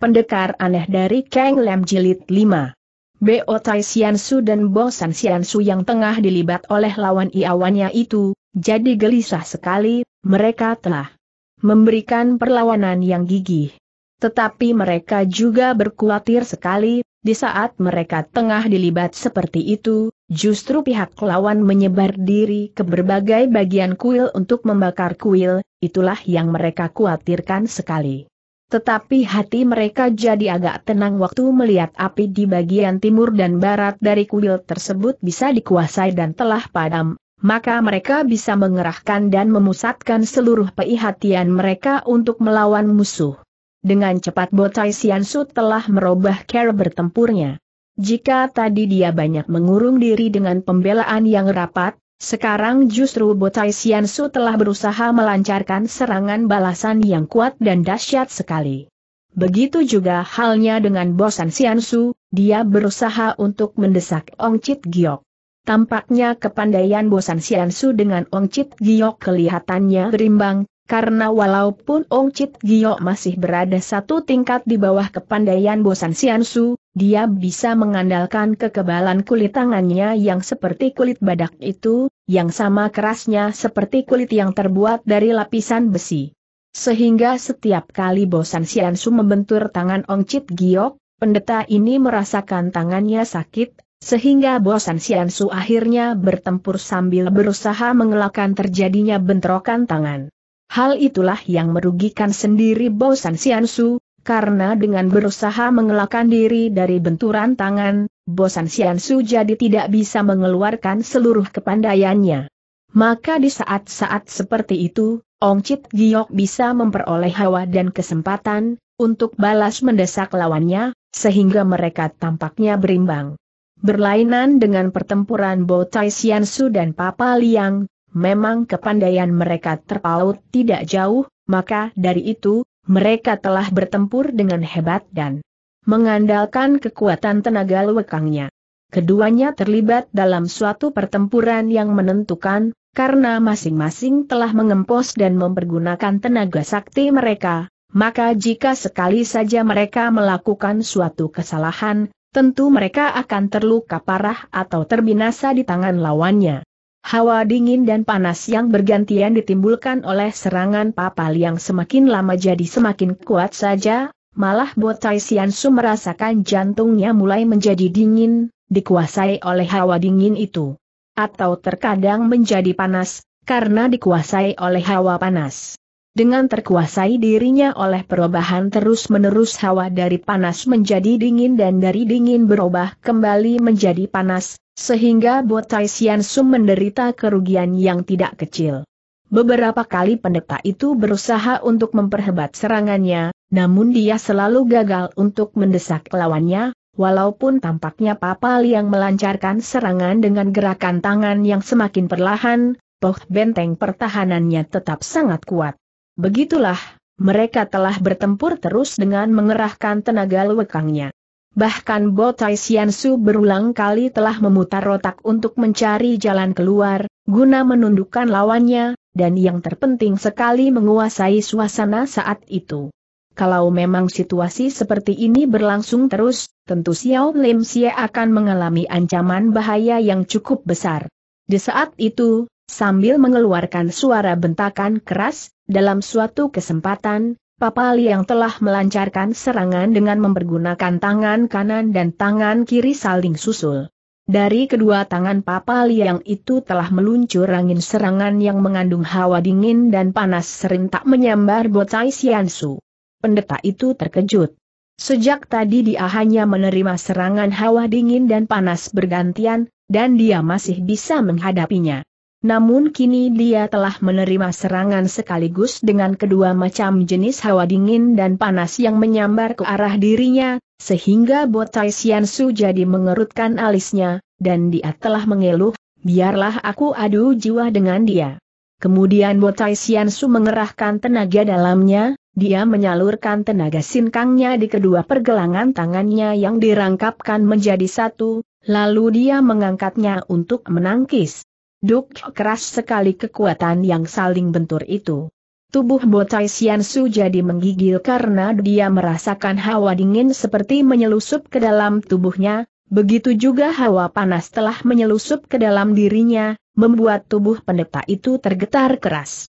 Pendekar aneh dari Kang Lem Jilid 5 Bo Tai Su dan Bo San Su yang tengah dilibat oleh lawan iawannya itu, jadi gelisah sekali, mereka telah memberikan perlawanan yang gigih. Tetapi mereka juga berkhawatir sekali, di saat mereka tengah dilibat seperti itu, justru pihak lawan menyebar diri ke berbagai bagian kuil untuk membakar kuil, itulah yang mereka khawatirkan sekali. Tetapi hati mereka jadi agak tenang waktu melihat api di bagian timur dan barat dari kuil tersebut bisa dikuasai dan telah padam, maka mereka bisa mengerahkan dan memusatkan seluruh perhatian mereka untuk melawan musuh. Dengan cepat Botai Siansu telah merubah cara bertempurnya. Jika tadi dia banyak mengurung diri dengan pembelaan yang rapat, sekarang justru Botai Xiansu telah berusaha melancarkan serangan balasan yang kuat dan dahsyat sekali. Begitu juga halnya dengan Bosan Xiansu, dia berusaha untuk mendesak Ong Chit Giok. Tampaknya kepandaian Bosan Xiansu dengan Ong Chit Giok kelihatannya berimbang, karena walaupun Ong Chit Gio masih berada satu tingkat di bawah kepandaian Bosan Siansu, dia bisa mengandalkan kekebalan kulit tangannya yang seperti kulit badak itu, yang sama kerasnya seperti kulit yang terbuat dari lapisan besi. Sehingga setiap kali Bosan Siansu membentur tangan Ong Chit Gio, pendeta ini merasakan tangannya sakit, sehingga Bosan Siansu akhirnya bertempur sambil berusaha mengelakkan terjadinya bentrokan tangan. Hal itulah yang merugikan sendiri Bosan Siansu, karena dengan berusaha mengelakkan diri dari benturan tangan, Bosan Siansu jadi tidak bisa mengeluarkan seluruh kepandaiannya. Maka di saat-saat seperti itu, Ong Chit Giok bisa memperoleh hawa dan kesempatan, untuk balas mendesak lawannya, sehingga mereka tampaknya berimbang. Berlainan dengan pertempuran Bo Tai Siansu dan Papa Liang, Memang kepandaian mereka terpaut tidak jauh, maka dari itu, mereka telah bertempur dengan hebat dan mengandalkan kekuatan tenaga lewekangnya. Keduanya terlibat dalam suatu pertempuran yang menentukan, karena masing-masing telah mengempos dan mempergunakan tenaga sakti mereka, maka jika sekali saja mereka melakukan suatu kesalahan, tentu mereka akan terluka parah atau terbinasa di tangan lawannya. Hawa dingin dan panas yang bergantian ditimbulkan oleh serangan papal yang semakin lama jadi semakin kuat saja, malah Botai Siansu merasakan jantungnya mulai menjadi dingin, dikuasai oleh hawa dingin itu. Atau terkadang menjadi panas, karena dikuasai oleh hawa panas. Dengan terkuasai dirinya oleh perubahan terus-menerus hawa dari panas menjadi dingin dan dari dingin berubah kembali menjadi panas, sehingga Botai Sum menderita kerugian yang tidak kecil. Beberapa kali pendeta itu berusaha untuk memperhebat serangannya, namun dia selalu gagal untuk mendesak lawannya, walaupun tampaknya Papal yang melancarkan serangan dengan gerakan tangan yang semakin perlahan, toh benteng pertahanannya tetap sangat kuat. Begitulah, mereka telah bertempur terus dengan mengerahkan tenaga lewekangnya. Bahkan Botai Su berulang kali telah memutar otak untuk mencari jalan keluar, guna menundukkan lawannya, dan yang terpenting sekali menguasai suasana saat itu. Kalau memang situasi seperti ini berlangsung terus, tentu Xiao Lim Xie akan mengalami ancaman bahaya yang cukup besar. Di saat itu, sambil mengeluarkan suara bentakan keras, dalam suatu kesempatan, Papali yang telah melancarkan serangan dengan mempergunakan tangan kanan dan tangan kiri saling susul. Dari kedua tangan Papali yang itu telah meluncur angin serangan yang mengandung hawa dingin dan panas serentak menyambar Bocai Siansu. Pendeta itu terkejut. Sejak tadi dia hanya menerima serangan hawa dingin dan panas bergantian, dan dia masih bisa menghadapinya. Namun kini dia telah menerima serangan sekaligus dengan kedua macam jenis hawa dingin dan panas yang menyambar ke arah dirinya, sehingga Botai Su jadi mengerutkan alisnya, dan dia telah mengeluh, biarlah aku adu jiwa dengan dia. Kemudian Botai Su mengerahkan tenaga dalamnya, dia menyalurkan tenaga sinkangnya di kedua pergelangan tangannya yang dirangkapkan menjadi satu, lalu dia mengangkatnya untuk menangkis. Duk keras sekali kekuatan yang saling bentur itu. Tubuh Sian Su jadi menggigil karena dia merasakan hawa dingin seperti menyelusup ke dalam tubuhnya, begitu juga hawa panas telah menyelusup ke dalam dirinya, membuat tubuh pendeta itu tergetar keras.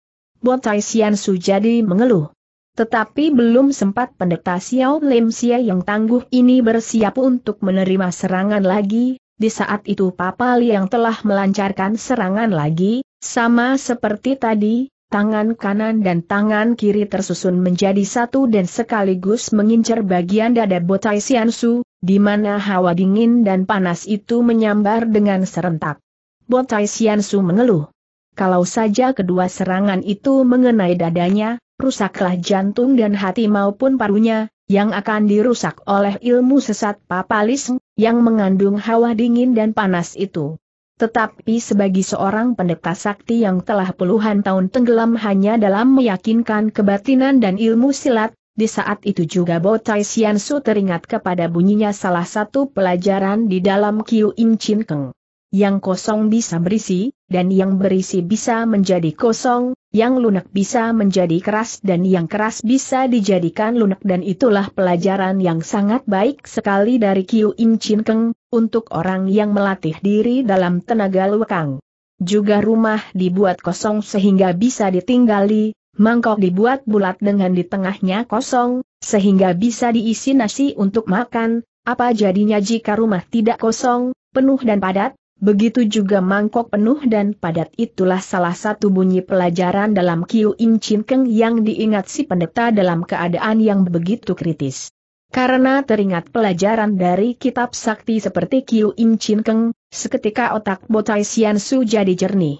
Sian Su jadi mengeluh. Tetapi belum sempat pendeta Xiao Lim Xia yang tangguh ini bersiap untuk menerima serangan lagi, di saat itu Papa Liang telah melancarkan serangan lagi, sama seperti tadi, tangan kanan dan tangan kiri tersusun menjadi satu dan sekaligus mengincar bagian dada Botai Siansu, di mana hawa dingin dan panas itu menyambar dengan serentak. Botai Siansu mengeluh. Kalau saja kedua serangan itu mengenai dadanya, rusaklah jantung dan hati maupun parunya, yang akan dirusak oleh ilmu sesat papalism yang mengandung hawa dingin dan panas itu. Tetapi sebagai seorang pendeta sakti yang telah puluhan tahun tenggelam hanya dalam meyakinkan kebatinan dan ilmu silat, di saat itu juga Tai Sian Su teringat kepada bunyinya salah satu pelajaran di dalam Kiu Im Chin Keng. Yang kosong bisa berisi, dan yang berisi bisa menjadi kosong, yang lunak bisa menjadi keras dan yang keras bisa dijadikan lunak dan itulah pelajaran yang sangat baik sekali dari Kiu Im Chin Keng, untuk orang yang melatih diri dalam tenaga lekang. Juga rumah dibuat kosong sehingga bisa ditinggali, mangkok dibuat bulat dengan di tengahnya kosong, sehingga bisa diisi nasi untuk makan, apa jadinya jika rumah tidak kosong, penuh dan padat, Begitu juga mangkok penuh dan padat itulah salah satu bunyi pelajaran dalam Kiu Im Chin yang diingat si pendeta dalam keadaan yang begitu kritis. Karena teringat pelajaran dari kitab sakti seperti Kiu Im Chin seketika otak Botai Sian Su jadi jernih.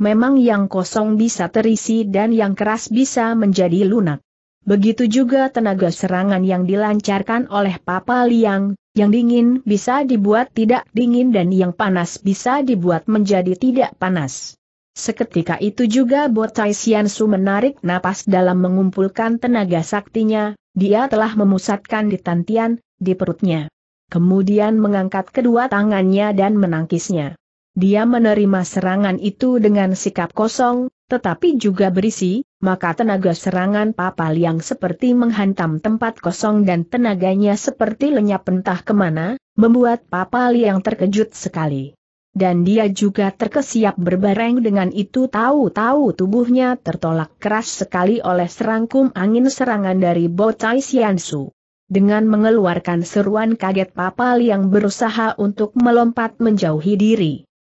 Memang yang kosong bisa terisi dan yang keras bisa menjadi lunak. Begitu juga tenaga serangan yang dilancarkan oleh Papa Liang, yang dingin bisa dibuat tidak dingin dan yang panas bisa dibuat menjadi tidak panas. Seketika itu juga Botai Su menarik napas dalam mengumpulkan tenaga saktinya, dia telah memusatkan di tantian, di perutnya. Kemudian mengangkat kedua tangannya dan menangkisnya. Dia menerima serangan itu dengan sikap kosong, tetapi juga berisi, maka tenaga serangan papal yang seperti menghantam tempat kosong dan tenaganya seperti lenyap entah kemana, membuat papal yang terkejut sekali. Dan dia juga terkesiap berbareng dengan itu tahu-tahu tubuhnya tertolak keras sekali oleh serangkum angin serangan dari Botai Siansu. Dengan mengeluarkan seruan kaget papal yang berusaha untuk melompat menjauhi diri.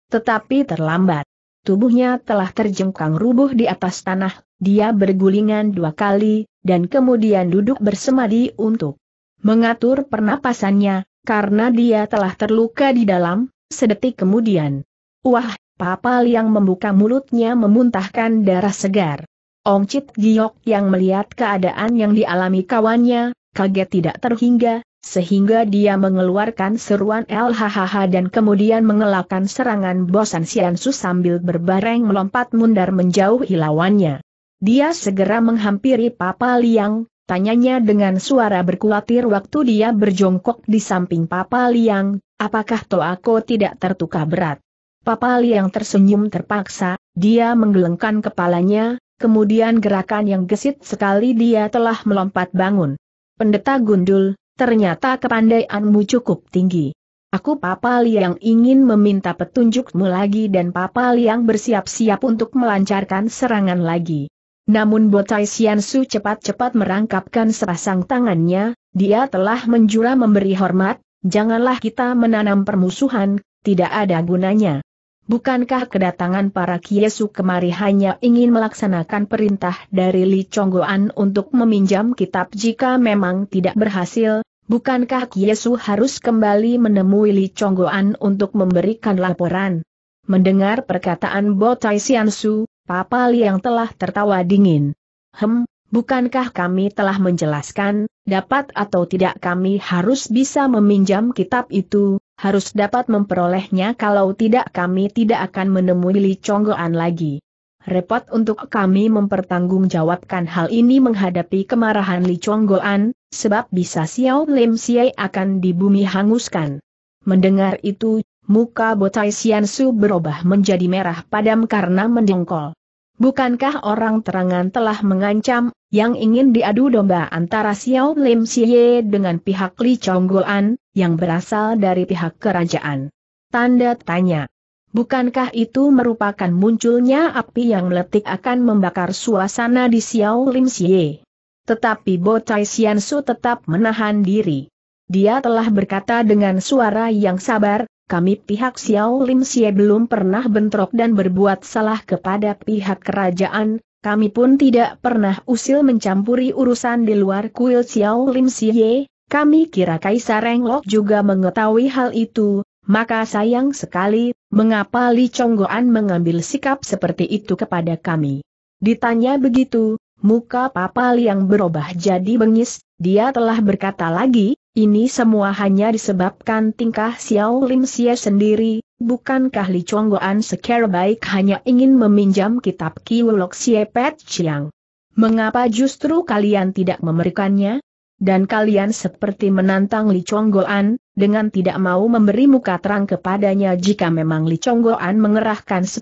Tetapi terlambat. Tubuhnya telah terjengkang rubuh di atas tanah, dia bergulingan dua kali, dan kemudian duduk bersemadi untuk mengatur pernapasannya, karena dia telah terluka di dalam, sedetik kemudian. Wah, papal yang membuka mulutnya memuntahkan darah segar. Ong Chit Giok yang melihat keadaan yang dialami kawannya, kaget tidak terhingga, sehingga dia mengeluarkan seruan LHHH dan kemudian mengelakkan serangan bosan Siansu sambil berbareng melompat mundar menjauhi lawannya. Dia segera menghampiri Papa Liang, tanyanya dengan suara berkuatir waktu dia berjongkok di samping Papa Liang, apakah Toako tidak tertukar berat? Papa Liang tersenyum terpaksa, dia menggelengkan kepalanya, kemudian gerakan yang gesit sekali dia telah melompat bangun. Pendeta gundul, ternyata kepandaianmu cukup tinggi. Aku Papa Liang ingin meminta petunjukmu lagi dan Papa Liang bersiap-siap untuk melancarkan serangan lagi. Namun Botai Xiansu cepat-cepat merangkapkan sepasang tangannya, dia telah menjura memberi hormat, janganlah kita menanam permusuhan, tidak ada gunanya. Bukankah kedatangan para kiesu kemari hanya ingin melaksanakan perintah dari Li Chonggoan untuk meminjam kitab jika memang tidak berhasil, Bukankah Kiesu harus kembali menemui Li Chonggoan untuk memberikan laporan? Mendengar perkataan Botai Siansu, Papa Li yang telah tertawa dingin. Hem, bukankah kami telah menjelaskan, dapat atau tidak kami harus bisa meminjam kitab itu, harus dapat memperolehnya kalau tidak kami tidak akan menemui Li Chonggoan lagi. Repot untuk kami mempertanggungjawabkan hal ini menghadapi kemarahan Li Chonggoan, sebab bisa Xiao Lim Siai akan di bumi hanguskan. Mendengar itu, muka Botai Sian Su berubah menjadi merah padam karena mendengkol. Bukankah orang terangan telah mengancam, yang ingin diadu domba antara Xiao Lim Siye dengan pihak Li Chonggoan, yang berasal dari pihak kerajaan? Tanda tanya. Bukankah itu merupakan munculnya api yang meletik akan membakar suasana di Xiao Lim Siye? Tetapi Sian Su tetap menahan diri. Dia telah berkata dengan suara yang sabar, kami pihak Xiao Lim Xie belum pernah bentrok dan berbuat salah kepada pihak kerajaan, kami pun tidak pernah usil mencampuri urusan di luar kuil Xiao Lim Xie, kami kira Kaisar Renglok juga mengetahui hal itu, maka sayang sekali, mengapa Li Chonggoan mengambil sikap seperti itu kepada kami? Ditanya begitu, Muka Papa Liang berubah jadi bengis, dia telah berkata lagi, ini semua hanya disebabkan tingkah Xiao Lim Xie sendiri, bukankah Li Chonggoan secara baik hanya ingin meminjam kitab Kiwulok Xie Pet Chiang. Mengapa justru kalian tidak memberikannya? Dan kalian seperti menantang Li Chonggoan, dengan tidak mau memberi muka terang kepadanya jika memang Li Chonggoan mengerahkan 10.000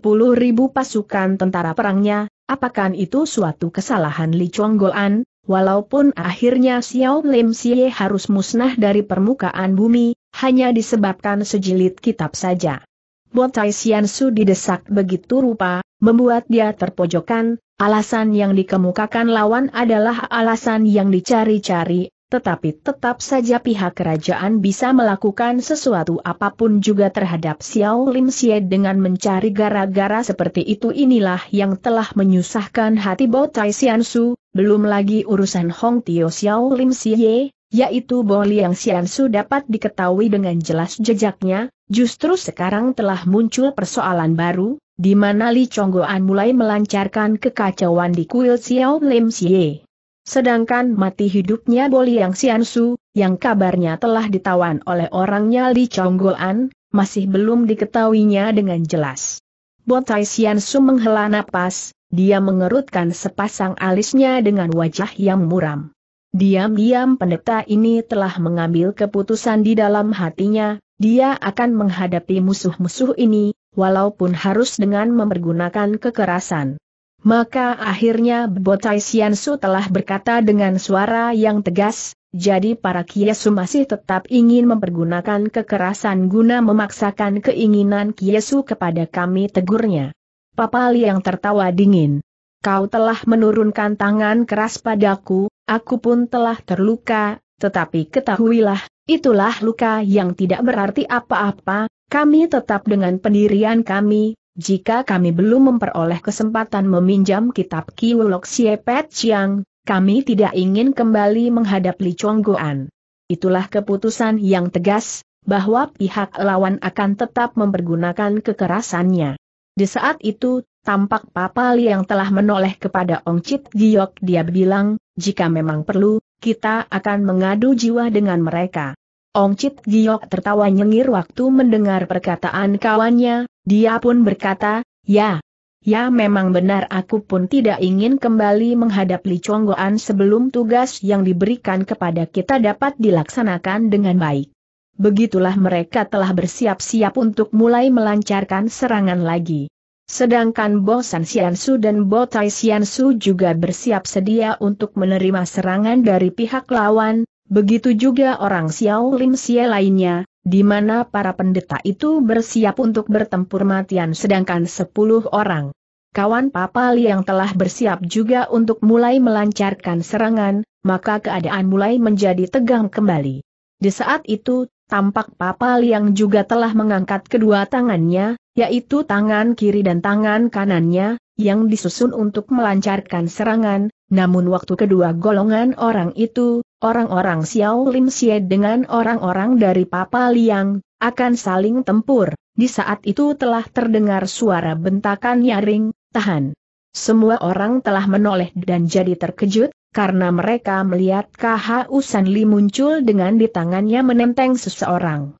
pasukan tentara perangnya, Apakah itu suatu kesalahan Li Chonggoan, walaupun akhirnya Xiao Lim Xie harus musnah dari permukaan bumi, hanya disebabkan sejilid kitab saja. Botai Xiansu didesak begitu rupa, membuat dia terpojokan, alasan yang dikemukakan lawan adalah alasan yang dicari-cari, tetapi tetap saja pihak kerajaan bisa melakukan sesuatu apapun juga terhadap Xiao Lim Xie dengan mencari gara-gara seperti itu inilah yang telah menyusahkan hati Bo Tai Xian Su, belum lagi urusan Hong Tio Xiao Lim Xie, yaitu Bo Liang Xian Su dapat diketahui dengan jelas jejaknya, justru sekarang telah muncul persoalan baru, di mana Li Chonggoan mulai melancarkan kekacauan di kuil Xiao Lim Xie. Sedangkan mati hidupnya Boliang Siansu, yang kabarnya telah ditawan oleh orangnya Li Chonggolan, masih belum diketahuinya dengan jelas. Botai Xiansu menghela napas, dia mengerutkan sepasang alisnya dengan wajah yang muram. Diam-diam pendeta ini telah mengambil keputusan di dalam hatinya, dia akan menghadapi musuh-musuh ini, walaupun harus dengan mempergunakan kekerasan. Maka akhirnya Botai Siansu telah berkata dengan suara yang tegas, jadi para Kiesu masih tetap ingin mempergunakan kekerasan guna memaksakan keinginan Kiesu kepada kami tegurnya. Papali yang tertawa dingin. Kau telah menurunkan tangan keras padaku, aku pun telah terluka, tetapi ketahuilah, itulah luka yang tidak berarti apa-apa, kami tetap dengan pendirian kami, jika kami belum memperoleh kesempatan meminjam kitab Kiwulok Siepet Chiang, kami tidak ingin kembali menghadap Li Chonggoan. Itulah keputusan yang tegas, bahwa pihak lawan akan tetap mempergunakan kekerasannya. Di saat itu, tampak Papa Li yang telah menoleh kepada Ong Chit Giok dia bilang, jika memang perlu, kita akan mengadu jiwa dengan mereka. Ong Chit Giok tertawa nyengir waktu mendengar perkataan kawannya, dia pun berkata, ya. Ya memang benar aku pun tidak ingin kembali menghadap Li Chonggoan sebelum tugas yang diberikan kepada kita dapat dilaksanakan dengan baik. Begitulah mereka telah bersiap-siap untuk mulai melancarkan serangan lagi. Sedangkan Bosan San Xiansu dan Botai Tai Xiansu juga bersiap sedia untuk menerima serangan dari pihak lawan, Begitu juga orang Xiao Lim Xie lainnya, di mana para pendeta itu bersiap untuk bertempur matian sedangkan sepuluh orang. Kawan Papa Li yang telah bersiap juga untuk mulai melancarkan serangan, maka keadaan mulai menjadi tegang kembali. Di saat itu, tampak Papa Li yang juga telah mengangkat kedua tangannya, yaitu tangan kiri dan tangan kanannya, yang disusun untuk melancarkan serangan, namun waktu kedua golongan orang itu, orang-orang Xiao Lim Xie dengan orang-orang dari Papa Liang, akan saling tempur. Di saat itu telah terdengar suara bentakan nyaring, tahan. Semua orang telah menoleh dan jadi terkejut, karena mereka melihat KHU Usanli muncul dengan di tangannya menenteng seseorang.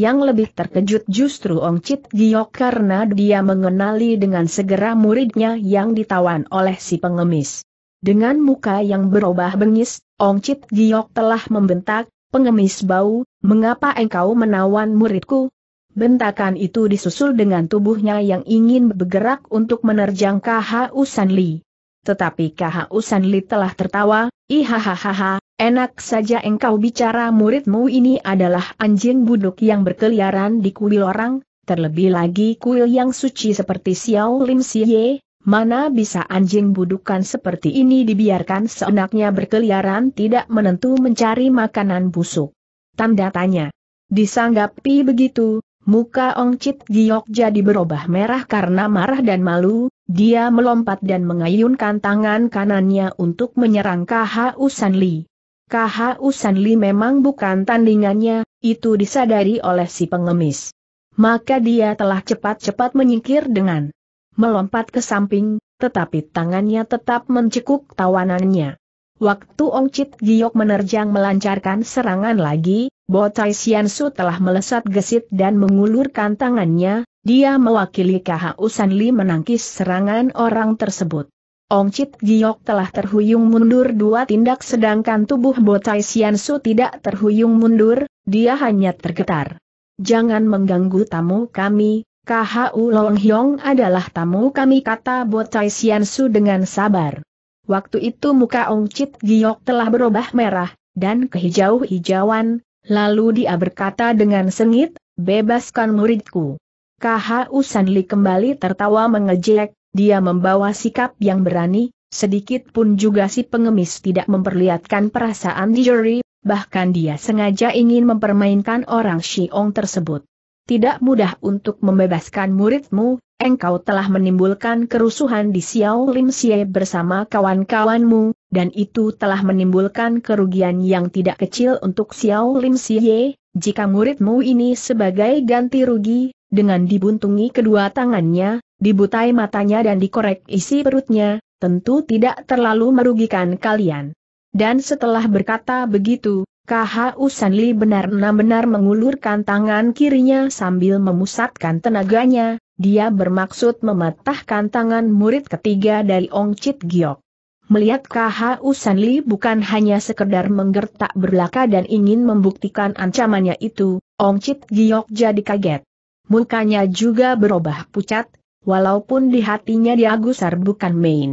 Yang lebih terkejut justru Ong Chit Giok karena dia mengenali dengan segera muridnya yang ditawan oleh si pengemis. Dengan muka yang berubah bengis, Ong Chit Giok telah membentak, pengemis bau, mengapa engkau menawan muridku? Bentakan itu disusul dengan tubuhnya yang ingin bergerak untuk menerjang KHU San Li. Tetapi Kahausan Li telah tertawa, ihahaha, enak saja engkau bicara muridmu ini adalah anjing buduk yang berkeliaran di kuil orang, terlebih lagi kuil yang suci seperti Xiao Lim Siye, mana bisa anjing budukan seperti ini dibiarkan seenaknya berkeliaran tidak menentu mencari makanan busuk. Tanda tanya. Disanggapi begitu, muka Ong Chit Giok jadi berubah merah karena marah dan malu, dia melompat dan mengayunkan tangan kanannya untuk menyerang Li. Sanli. Usan Li memang bukan tandingannya, itu disadari oleh si pengemis. Maka dia telah cepat-cepat menyingkir dengan melompat ke samping, tetapi tangannya tetap mencekuk tawanannya. Waktu Ong Chit Giok menerjang melancarkan serangan lagi, Bo Botai Su telah melesat gesit dan mengulurkan tangannya, dia mewakili KHU Sanli menangkis serangan orang tersebut. Ong Chit Giok telah terhuyung mundur dua tindak sedangkan tubuh Botai Siansu tidak terhuyung mundur, dia hanya tergetar. Jangan mengganggu tamu kami, KHU Long Hyong adalah tamu kami kata Botai Siansu dengan sabar. Waktu itu muka Ong Chit Giok telah berubah merah, dan kehijau-hijauan, lalu dia berkata dengan sengit, bebaskan muridku. KHU Usanli kembali tertawa mengejek, dia membawa sikap yang berani, sedikit pun juga si pengemis tidak memperlihatkan perasaan di juri, bahkan dia sengaja ingin mempermainkan orang Xiong tersebut. Tidak mudah untuk membebaskan muridmu, engkau telah menimbulkan kerusuhan di Xiao Lim Xie bersama kawan-kawanmu, dan itu telah menimbulkan kerugian yang tidak kecil untuk Xiao Lim Xie, jika muridmu ini sebagai ganti rugi, dengan dibuntungi kedua tangannya, dibutai matanya dan dikorek isi perutnya, tentu tidak terlalu merugikan kalian. Dan setelah berkata begitu, KHU Sanli benar-benar mengulurkan tangan kirinya sambil memusatkan tenaganya, dia bermaksud mematahkan tangan murid ketiga dari Ong Chit Giok. Melihat KHU Sanli bukan hanya sekedar menggertak berlaka dan ingin membuktikan ancamannya itu, Ong Chit Giok jadi kaget mukanya juga berubah pucat, walaupun di hatinya dia gusar bukan main.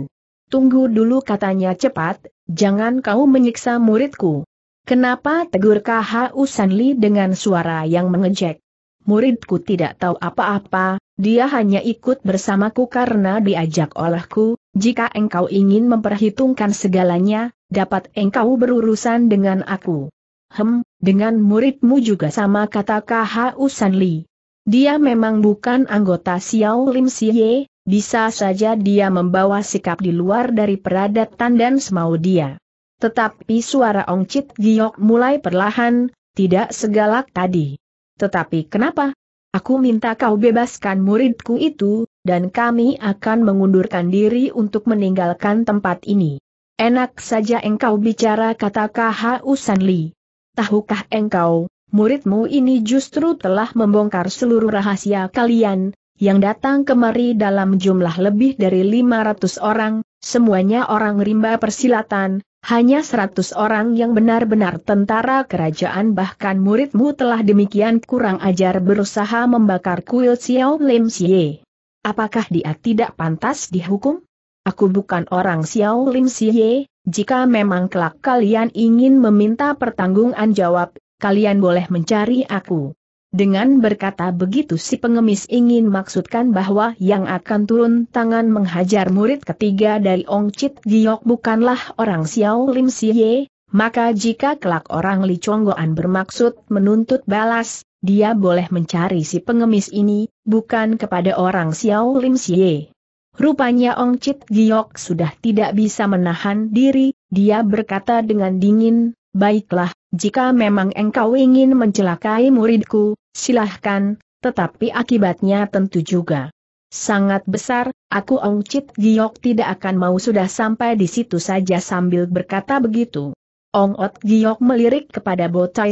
Tunggu dulu katanya cepat, jangan kau menyiksa muridku. Kenapa tegur KH Usanli dengan suara yang mengejek? Muridku tidak tahu apa-apa, dia hanya ikut bersamaku karena diajak olehku, jika engkau ingin memperhitungkan segalanya, dapat engkau berurusan dengan aku. Hem, dengan muridmu juga sama kata KH Usanli. Dia memang bukan anggota Xiao Lim Siye, bisa saja dia membawa sikap di luar dari peradatan dan semau dia. Tetapi suara Ong Chit Giok mulai perlahan, tidak segalak tadi. Tetapi kenapa? Aku minta kau bebaskan muridku itu, dan kami akan mengundurkan diri untuk meninggalkan tempat ini. Enak saja engkau bicara kata KHU Sanli. Tahukah engkau, Muridmu ini justru telah membongkar seluruh rahasia kalian, yang datang kemari dalam jumlah lebih dari 500 orang, semuanya orang rimba persilatan, hanya 100 orang yang benar-benar tentara kerajaan bahkan muridmu telah demikian kurang ajar berusaha membakar kuil Xiao Lim Xie. Apakah dia tidak pantas dihukum? Aku bukan orang Xiao Lim Xie, jika memang kelak kalian ingin meminta pertanggungan jawab, kalian boleh mencari aku. Dengan berkata begitu si pengemis ingin maksudkan bahwa yang akan turun tangan menghajar murid ketiga dari Ong Chit Giok bukanlah orang Xiao Lim Siye, maka jika kelak orang Li Chonggoan bermaksud menuntut balas, dia boleh mencari si pengemis ini, bukan kepada orang Xiao Lim Siye. Rupanya Ong Chit Giok sudah tidak bisa menahan diri, dia berkata dengan dingin, baiklah, jika memang engkau ingin mencelakai muridku, silahkan, tetapi akibatnya tentu juga sangat besar, aku Ong Chit Giok tidak akan mau sudah sampai di situ saja sambil berkata begitu. Ong Ot Giok melirik kepada Bo Tai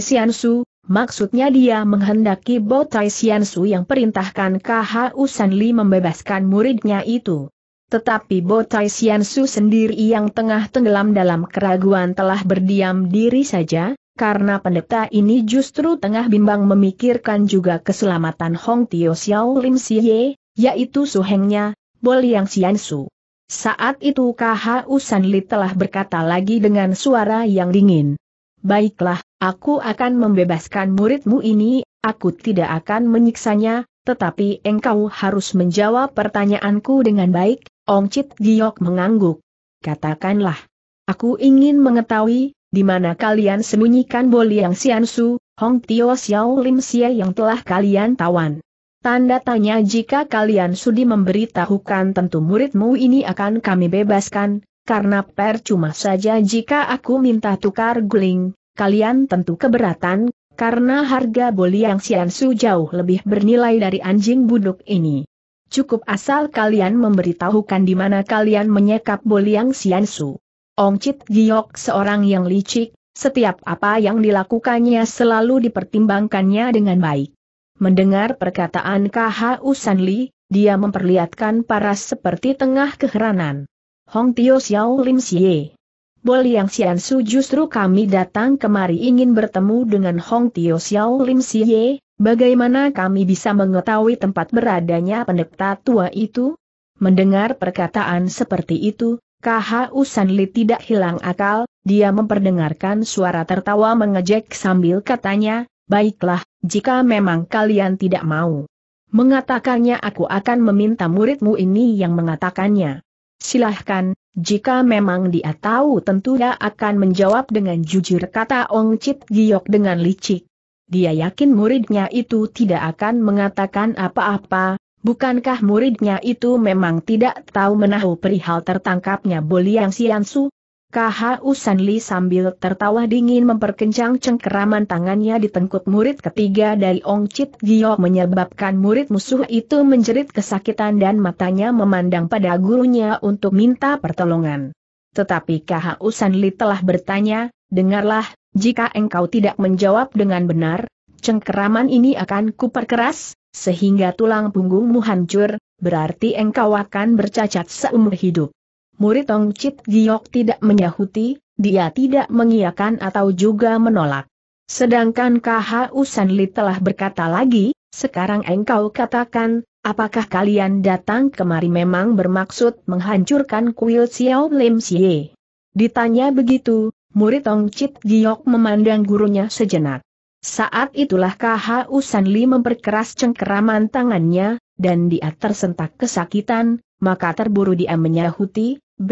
maksudnya dia menghendaki Bo Tai yang perintahkan KHU San Li membebaskan muridnya itu. Tetapi Bo Sian Su sendiri yang tengah tenggelam dalam keraguan telah berdiam diri saja, karena pendeta ini justru tengah bimbang memikirkan juga keselamatan Hong Tio Xiao Lim Siye, yaitu suhengnya, Liang Yang Su. Saat itu Usan Usanli telah berkata lagi dengan suara yang dingin. Baiklah, aku akan membebaskan muridmu ini, aku tidak akan menyiksanya, tetapi engkau harus menjawab pertanyaanku dengan baik, Ong Chit Giok mengangguk. Katakanlah. Aku ingin mengetahui, di mana kalian sembunyikan Boli yang Siansu, Hong Tio Xiao Lim Sia yang telah kalian tawan. Tanda tanya jika kalian sudi memberitahukan tentu muridmu ini akan kami bebaskan, karena percuma saja jika aku minta tukar guling, kalian tentu keberatan, karena harga Boli yang Siansu jauh lebih bernilai dari anjing buduk ini. Cukup asal kalian memberitahukan di mana kalian menyekap Boliang Siansu. Ong Chit Giok seorang yang licik, setiap apa yang dilakukannya selalu dipertimbangkannya dengan baik. Mendengar perkataan KHU Li, dia memperlihatkan paras seperti tengah keheranan. Hong Tio Xiao Lim Xie. Boliang Siansu justru kami datang kemari ingin bertemu dengan Hong Tio Xiao Lim Xie, Bagaimana kami bisa mengetahui tempat beradanya pendeta tua itu? Mendengar perkataan seperti itu, KH Usanli tidak hilang akal, dia memperdengarkan suara tertawa mengejek sambil katanya, baiklah, jika memang kalian tidak mau mengatakannya aku akan meminta muridmu ini yang mengatakannya. Silahkan, jika memang dia tahu tentu dia akan menjawab dengan jujur kata Ong Chit Giok dengan licik dia yakin muridnya itu tidak akan mengatakan apa-apa, bukankah muridnya itu memang tidak tahu menahu perihal tertangkapnya Boliang Siansu? KHU Usanli sambil tertawa dingin memperkencang cengkeraman tangannya di tengkuk murid ketiga dari Ong Chit Gio menyebabkan murid musuh itu menjerit kesakitan dan matanya memandang pada gurunya untuk minta pertolongan. Tetapi KHU Usanli telah bertanya, dengarlah, jika engkau tidak menjawab dengan benar, cengkeraman ini akan kuperkeras, sehingga tulang punggungmu hancur, berarti engkau akan bercacat seumur hidup. Murid Tong Chit Giok tidak menyahuti, dia tidak mengiyakan atau juga menolak. Sedangkan Usan Sanli telah berkata lagi, sekarang engkau katakan, apakah kalian datang kemari memang bermaksud menghancurkan kuil Xiao Lim Xie? Ditanya begitu, murid Tong Chit Giok memandang gurunya sejenak. Saat itulah Usan Usanli memperkeras cengkeraman tangannya, dan dia tersentak kesakitan, maka terburu dia menyahuti, B,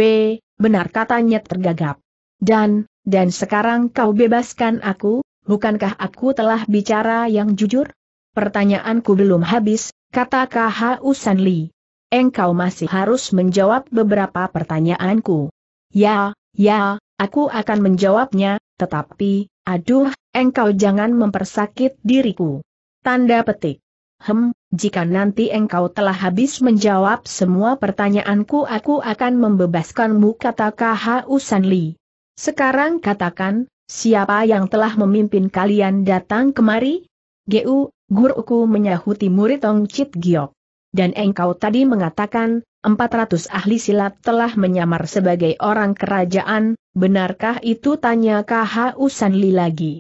benar katanya tergagap. Dan, dan sekarang kau bebaskan aku, bukankah aku telah bicara yang jujur? Pertanyaanku belum habis, kata Usan Usanli. Engkau masih harus menjawab beberapa pertanyaanku. Ya, ya, Aku akan menjawabnya, tetapi, aduh, engkau jangan mempersakit diriku. Tanda petik. Hem, jika nanti engkau telah habis menjawab semua pertanyaanku aku akan membebaskanmu kata KH Usanli. Sekarang katakan, siapa yang telah memimpin kalian datang kemari? Gu, guruku menyahuti murid Ong Chit Giok. Dan engkau tadi mengatakan, 400 ahli silat telah menyamar sebagai orang kerajaan, benarkah itu tanya KH Usanli lagi.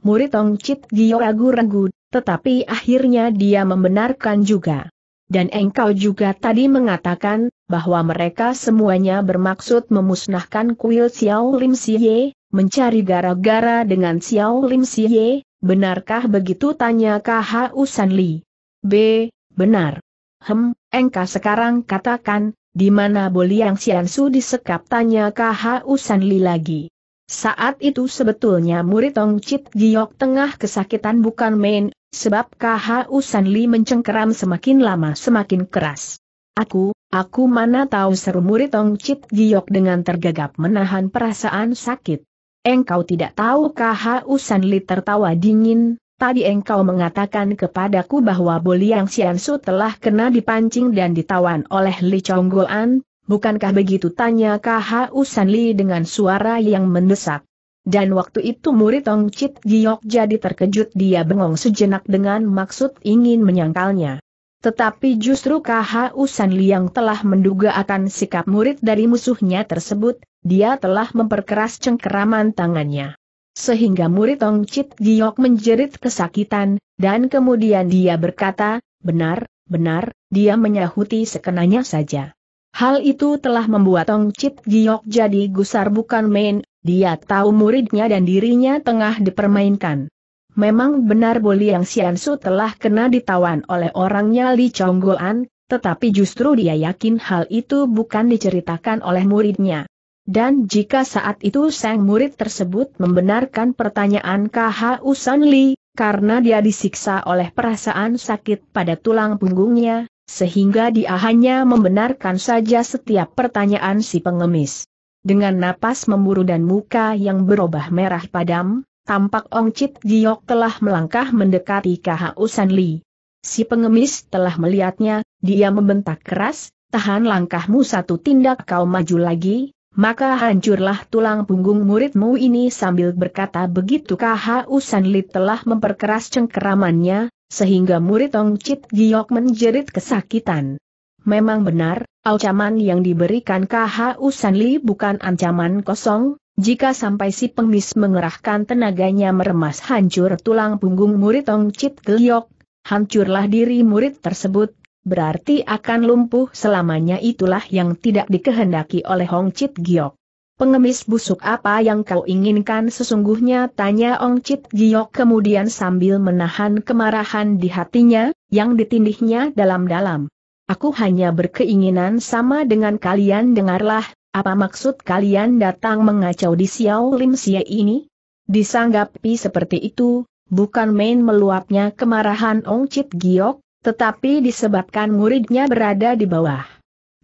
Murid Tong Chit Gio ragu-ragu, tetapi akhirnya dia membenarkan juga. Dan engkau juga tadi mengatakan, bahwa mereka semuanya bermaksud memusnahkan kuil Xiao Lim Siye, mencari gara-gara dengan Xiao Lim Siye, benarkah begitu tanya KH Usanli. B. Benar. Hem, engkau sekarang katakan, di mana Boliang Siansu disekap tanya KHU Usanli lagi. Saat itu sebetulnya murid Tong Chit Giok tengah kesakitan bukan main, sebab KHU Usanli mencengkeram semakin lama semakin keras. Aku, aku mana tahu seru murid Tong Chit Giok dengan tergagap menahan perasaan sakit. Engkau tidak tahu KHU Usanli tertawa dingin, Tadi engkau mengatakan kepadaku bahwa Boliang Xiansu telah kena dipancing dan ditawan oleh Li Chongguan, bukankah begitu tanya KHU Usan Li dengan suara yang mendesak. Dan waktu itu murid Tong Chit Giok jadi terkejut dia bengong sejenak dengan maksud ingin menyangkalnya. Tetapi justru KHU Usan Li yang telah menduga akan sikap murid dari musuhnya tersebut, dia telah memperkeras cengkeraman tangannya sehingga murid Ong Chit Giok menjerit kesakitan, dan kemudian dia berkata, benar, benar, dia menyahuti sekenanya saja. Hal itu telah membuat Ong Chit Giok jadi gusar bukan main, dia tahu muridnya dan dirinya tengah dipermainkan. Memang benar Boli yang Siansu telah kena ditawan oleh orangnya Li Chonggoan, tetapi justru dia yakin hal itu bukan diceritakan oleh muridnya. Dan jika saat itu sang murid tersebut membenarkan pertanyaan KH Usan Li, karena dia disiksa oleh perasaan sakit pada tulang punggungnya, sehingga dia hanya membenarkan saja setiap pertanyaan si pengemis. Dengan napas memburu dan muka yang berubah merah padam, tampak Ong Chit Giok telah melangkah mendekati KH Usan Li. Si pengemis telah melihatnya, dia membentak keras, tahan langkahmu satu tindak kau maju lagi, maka hancurlah tulang punggung muridmu ini sambil berkata begitu Khu Sanli telah memperkeras cengkeramannya, sehingga murid Tong Chit Giok menjerit kesakitan. Memang benar, ancaman yang diberikan Khu Sanli bukan ancaman kosong, jika sampai si pengemis mengerahkan tenaganya meremas hancur tulang punggung murid Tong Chit Giok, hancurlah diri murid tersebut, berarti akan lumpuh selamanya itulah yang tidak dikehendaki oleh Hong Chit Giok. Pengemis busuk apa yang kau inginkan sesungguhnya tanya Ong Chit Giok kemudian sambil menahan kemarahan di hatinya, yang ditindihnya dalam-dalam. Aku hanya berkeinginan sama dengan kalian dengarlah, apa maksud kalian datang mengacau di Xiao Lim Xie ini? Disanggapi seperti itu, bukan main meluapnya kemarahan Ong Chit Giok, tetapi disebabkan muridnya berada di bawah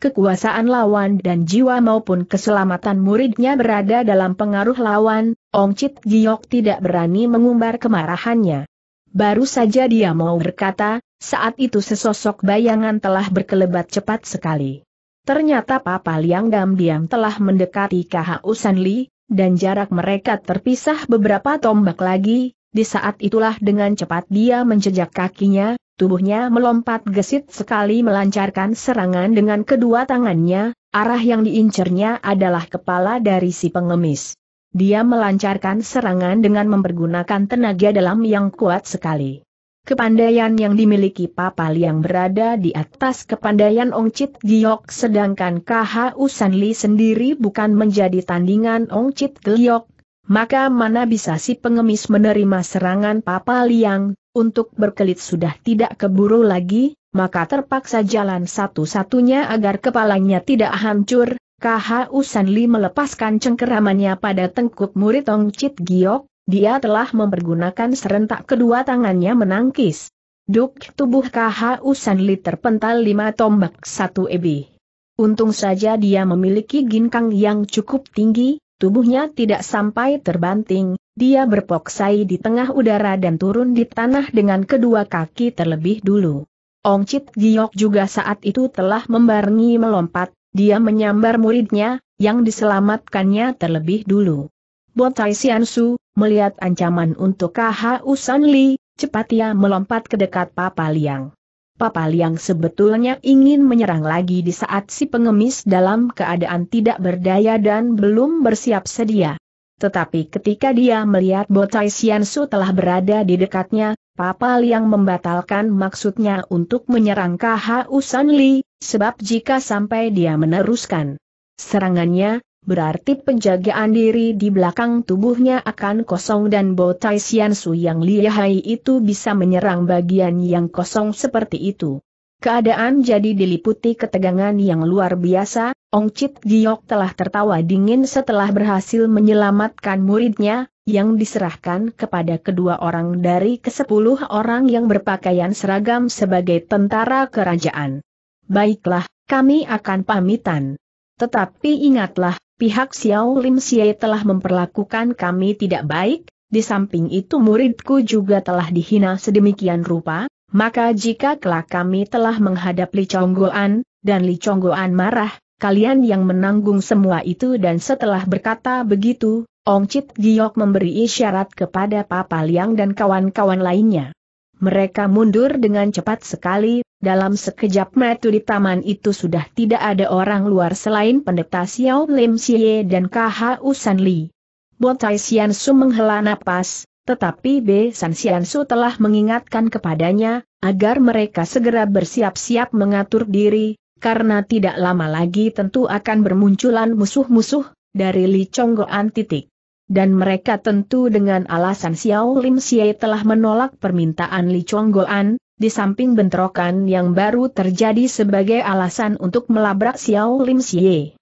kekuasaan lawan dan jiwa maupun keselamatan muridnya berada dalam pengaruh lawan, Ong Chit Giok tidak berani mengumbar kemarahannya. Baru saja dia mau berkata, saat itu sesosok bayangan telah berkelebat cepat sekali. Ternyata Papa Liang Dam-Diam telah mendekati KHU San Li, dan jarak mereka terpisah beberapa tombak lagi, di saat itulah dengan cepat dia menjejak kakinya, tubuhnya melompat gesit sekali melancarkan serangan dengan kedua tangannya, arah yang diincernya adalah kepala dari si pengemis. Dia melancarkan serangan dengan mempergunakan tenaga dalam yang kuat sekali. Kepandaian yang dimiliki Papal yang berada di atas kepandaian Chit Giok sedangkan Usan Usanli sendiri bukan menjadi tandingan Ong Chit Giok, maka mana bisa si pengemis menerima serangan Papal yang untuk berkelit sudah tidak keburu lagi, maka terpaksa jalan satu-satunya agar kepalanya tidak hancur, Usan Usanli melepaskan cengkeramannya pada tengkuk murid Tong Chit Giok, dia telah mempergunakan serentak kedua tangannya menangkis. Duk tubuh Usan Usanli terpental lima tombak satu ebi. Untung saja dia memiliki ginkang yang cukup tinggi, tubuhnya tidak sampai terbanting, dia berpoksai di tengah udara dan turun di tanah dengan kedua kaki terlebih dulu. Ong Chit Giok juga saat itu telah membarengi melompat, dia menyambar muridnya, yang diselamatkannya terlebih dulu. Botai Siansu, melihat ancaman untuk KHU San Li, cepat ia melompat ke dekat Papa Liang. Papa Liang sebetulnya ingin menyerang lagi di saat si pengemis dalam keadaan tidak berdaya dan belum bersiap sedia. Tetapi ketika dia melihat Botai Siansu telah berada di dekatnya, Papa Liang membatalkan maksudnya untuk menyerang Kha Usan Li, sebab jika sampai dia meneruskan serangannya, berarti penjagaan diri di belakang tubuhnya akan kosong dan Botai Siansu yang lihai itu bisa menyerang bagian yang kosong seperti itu. Keadaan jadi diliputi ketegangan yang luar biasa, Ong Chit Giok telah tertawa dingin setelah berhasil menyelamatkan muridnya, yang diserahkan kepada kedua orang dari kesepuluh orang yang berpakaian seragam sebagai tentara kerajaan. Baiklah, kami akan pamitan. Tetapi ingatlah, pihak Xiao Lim Xie telah memperlakukan kami tidak baik, di samping itu muridku juga telah dihina sedemikian rupa, maka jika kelak kami telah menghadap Li Chonggoan, dan Li Chonggoan marah, kalian yang menanggung semua itu dan setelah berkata begitu, Ong Chit Giok memberi isyarat kepada Papa Liang dan kawan-kawan lainnya. Mereka mundur dengan cepat sekali, dalam sekejap mata di taman itu sudah tidak ada orang luar selain pendeta Xiao Lim Xie dan KHU San Li. Botai Xian Su menghela napas, tetapi B. San Xiansu telah mengingatkan kepadanya, agar mereka segera bersiap-siap mengatur diri, karena tidak lama lagi tentu akan bermunculan musuh-musuh, dari Li Chonggoan titik. Dan mereka tentu dengan alasan Xiao Lim Xie telah menolak permintaan Li Chonggoan, di samping bentrokan yang baru terjadi sebagai alasan untuk melabrak Xiao Lim Xie.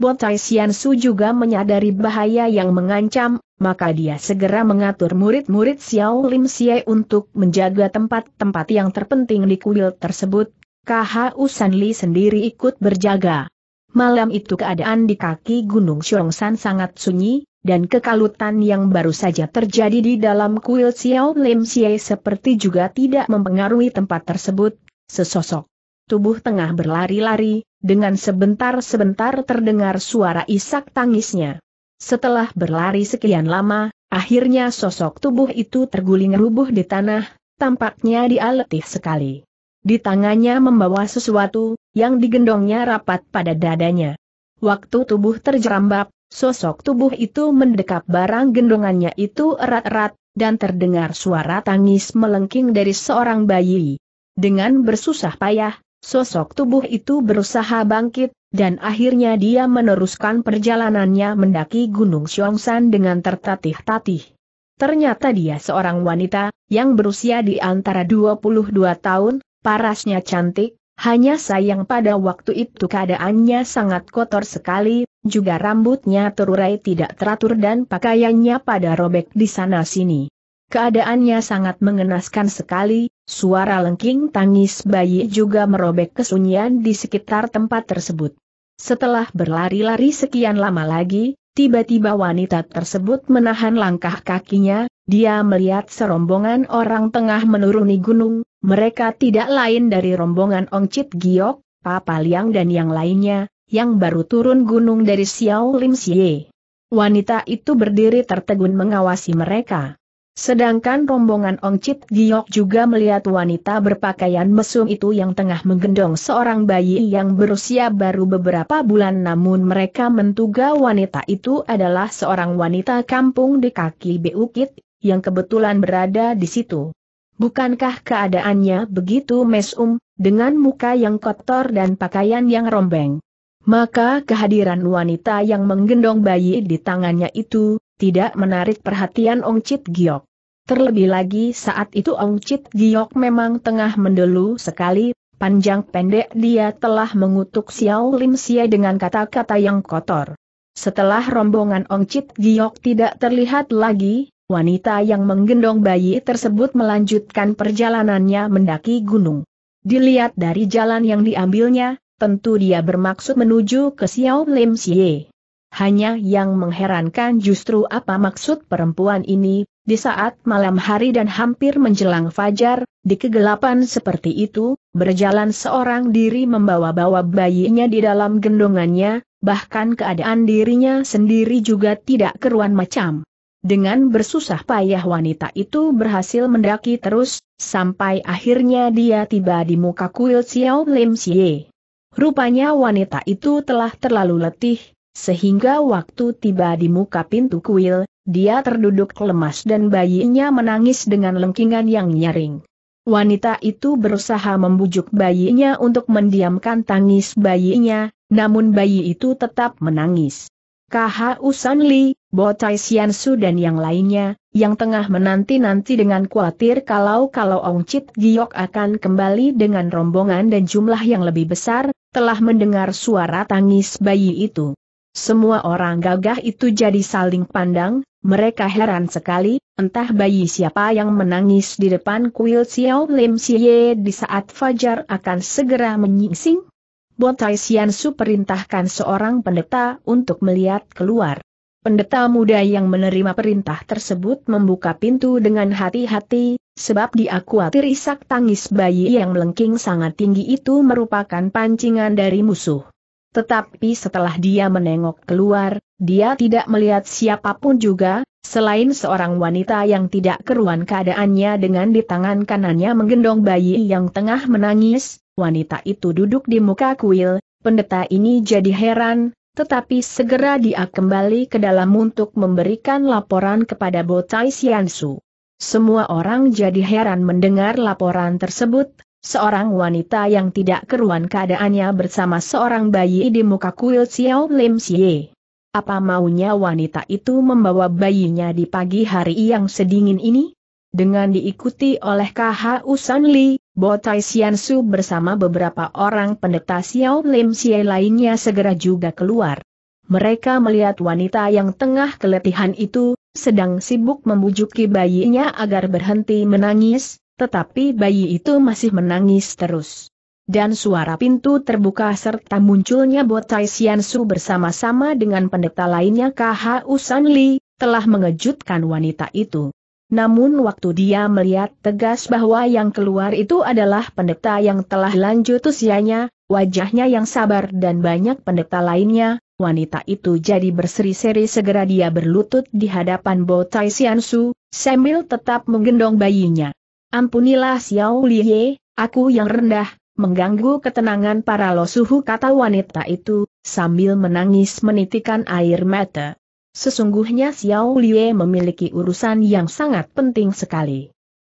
Bo Tai Sian Su juga menyadari bahaya yang mengancam, maka dia segera mengatur murid-murid Xiao Lim Xie untuk menjaga tempat-tempat yang terpenting di kuil tersebut. KHU San Li sendiri ikut berjaga. Malam itu keadaan di kaki Gunung San sangat sunyi, dan kekalutan yang baru saja terjadi di dalam kuil Xiao Lim Xie seperti juga tidak mempengaruhi tempat tersebut. Sesosok tubuh tengah berlari-lari, dengan sebentar-sebentar terdengar suara isak tangisnya. Setelah berlari sekian lama, akhirnya sosok tubuh itu terguling rubuh di tanah, tampaknya dia letih sekali. Di tangannya membawa sesuatu, yang digendongnya rapat pada dadanya. Waktu tubuh terjerambab, sosok tubuh itu mendekap barang gendongannya itu erat-erat, dan terdengar suara tangis melengking dari seorang bayi. Dengan bersusah payah, Sosok tubuh itu berusaha bangkit, dan akhirnya dia meneruskan perjalanannya mendaki Gunung Xiongsan dengan tertatih-tatih. Ternyata dia seorang wanita, yang berusia di antara 22 tahun, parasnya cantik, hanya sayang pada waktu itu keadaannya sangat kotor sekali, juga rambutnya terurai tidak teratur dan pakaiannya pada robek di sana-sini. Keadaannya sangat mengenaskan sekali, Suara lengking tangis bayi juga merobek kesunyian di sekitar tempat tersebut. Setelah berlari-lari sekian lama lagi, tiba-tiba wanita tersebut menahan langkah kakinya, dia melihat serombongan orang tengah menuruni gunung, mereka tidak lain dari rombongan Ong Chit Giok, Papa Liang dan yang lainnya, yang baru turun gunung dari Xiao Lim Xie. Wanita itu berdiri tertegun mengawasi mereka. Sedangkan rombongan Ong Chit Giok juga melihat wanita berpakaian mesum itu yang tengah menggendong seorang bayi yang berusia baru beberapa bulan namun mereka menduga wanita itu adalah seorang wanita kampung di kaki Beukit, yang kebetulan berada di situ. Bukankah keadaannya begitu mesum, dengan muka yang kotor dan pakaian yang rombeng? Maka kehadiran wanita yang menggendong bayi di tangannya itu, tidak menarik perhatian Ong Chit Giok. Terlebih lagi saat itu Ong Chit Giok memang tengah mendelu sekali, panjang pendek dia telah mengutuk Xiao Lim Xie dengan kata-kata yang kotor. Setelah rombongan Ong Chit Giok tidak terlihat lagi, wanita yang menggendong bayi tersebut melanjutkan perjalanannya mendaki gunung. Dilihat dari jalan yang diambilnya, tentu dia bermaksud menuju ke Xiao Lim Xie. Hanya yang mengherankan justru apa maksud perempuan ini, di saat malam hari dan hampir menjelang fajar, di kegelapan seperti itu, berjalan seorang diri membawa-bawa bayinya di dalam gendongannya, bahkan keadaan dirinya sendiri juga tidak keruan macam. Dengan bersusah payah wanita itu berhasil mendaki terus, sampai akhirnya dia tiba di muka kuil Xiao Lim Xie. Rupanya wanita itu telah terlalu letih, sehingga waktu tiba di muka pintu kuil, dia terduduk lemas dan bayinya menangis dengan lengkingan yang nyaring. Wanita itu berusaha membujuk bayinya untuk mendiamkan tangis bayinya, namun bayi itu tetap menangis. KH Usanli, Li, Bo dan yang lainnya, yang tengah menanti-nanti dengan khawatir kalau-kalau Ong Chit Giok akan kembali dengan rombongan dan jumlah yang lebih besar, telah mendengar suara tangis bayi itu. Semua orang gagah itu jadi saling pandang, mereka heran sekali, entah bayi siapa yang menangis di depan kuil Xiao Lim Xie di saat Fajar akan segera menyingsing. Botai Xiansu perintahkan seorang pendeta untuk melihat keluar. Pendeta muda yang menerima perintah tersebut membuka pintu dengan hati-hati, sebab dia khawatir isak tangis bayi yang melengking sangat tinggi itu merupakan pancingan dari musuh. Tetapi setelah dia menengok keluar, dia tidak melihat siapapun juga, selain seorang wanita yang tidak keruan keadaannya dengan di tangan kanannya menggendong bayi yang tengah menangis, wanita itu duduk di muka kuil, pendeta ini jadi heran, tetapi segera dia kembali ke dalam untuk memberikan laporan kepada Botai Siansu. Semua orang jadi heran mendengar laporan tersebut, Seorang wanita yang tidak keruan keadaannya bersama seorang bayi di muka kuil Xiao Lim Xie. Apa maunya wanita itu membawa bayinya di pagi hari yang sedingin ini? Dengan diikuti oleh KH Usan Li, Botai Su bersama beberapa orang pendeta Xiao Lim Xie lainnya segera juga keluar. Mereka melihat wanita yang tengah keletihan itu, sedang sibuk membujuki bayinya agar berhenti menangis, tetapi bayi itu masih menangis terus. Dan suara pintu terbuka serta munculnya Botai Su bersama-sama dengan pendeta lainnya Usan Li, telah mengejutkan wanita itu. Namun waktu dia melihat tegas bahwa yang keluar itu adalah pendeta yang telah lanjut usianya, wajahnya yang sabar dan banyak pendeta lainnya, wanita itu jadi berseri-seri segera dia berlutut di hadapan Botai Su, sambil tetap menggendong bayinya. Ampunilah Xiao Liye, aku yang rendah, mengganggu ketenangan para losuhu kata wanita itu, sambil menangis menitikan air mata. Sesungguhnya Xiao Liye memiliki urusan yang sangat penting sekali.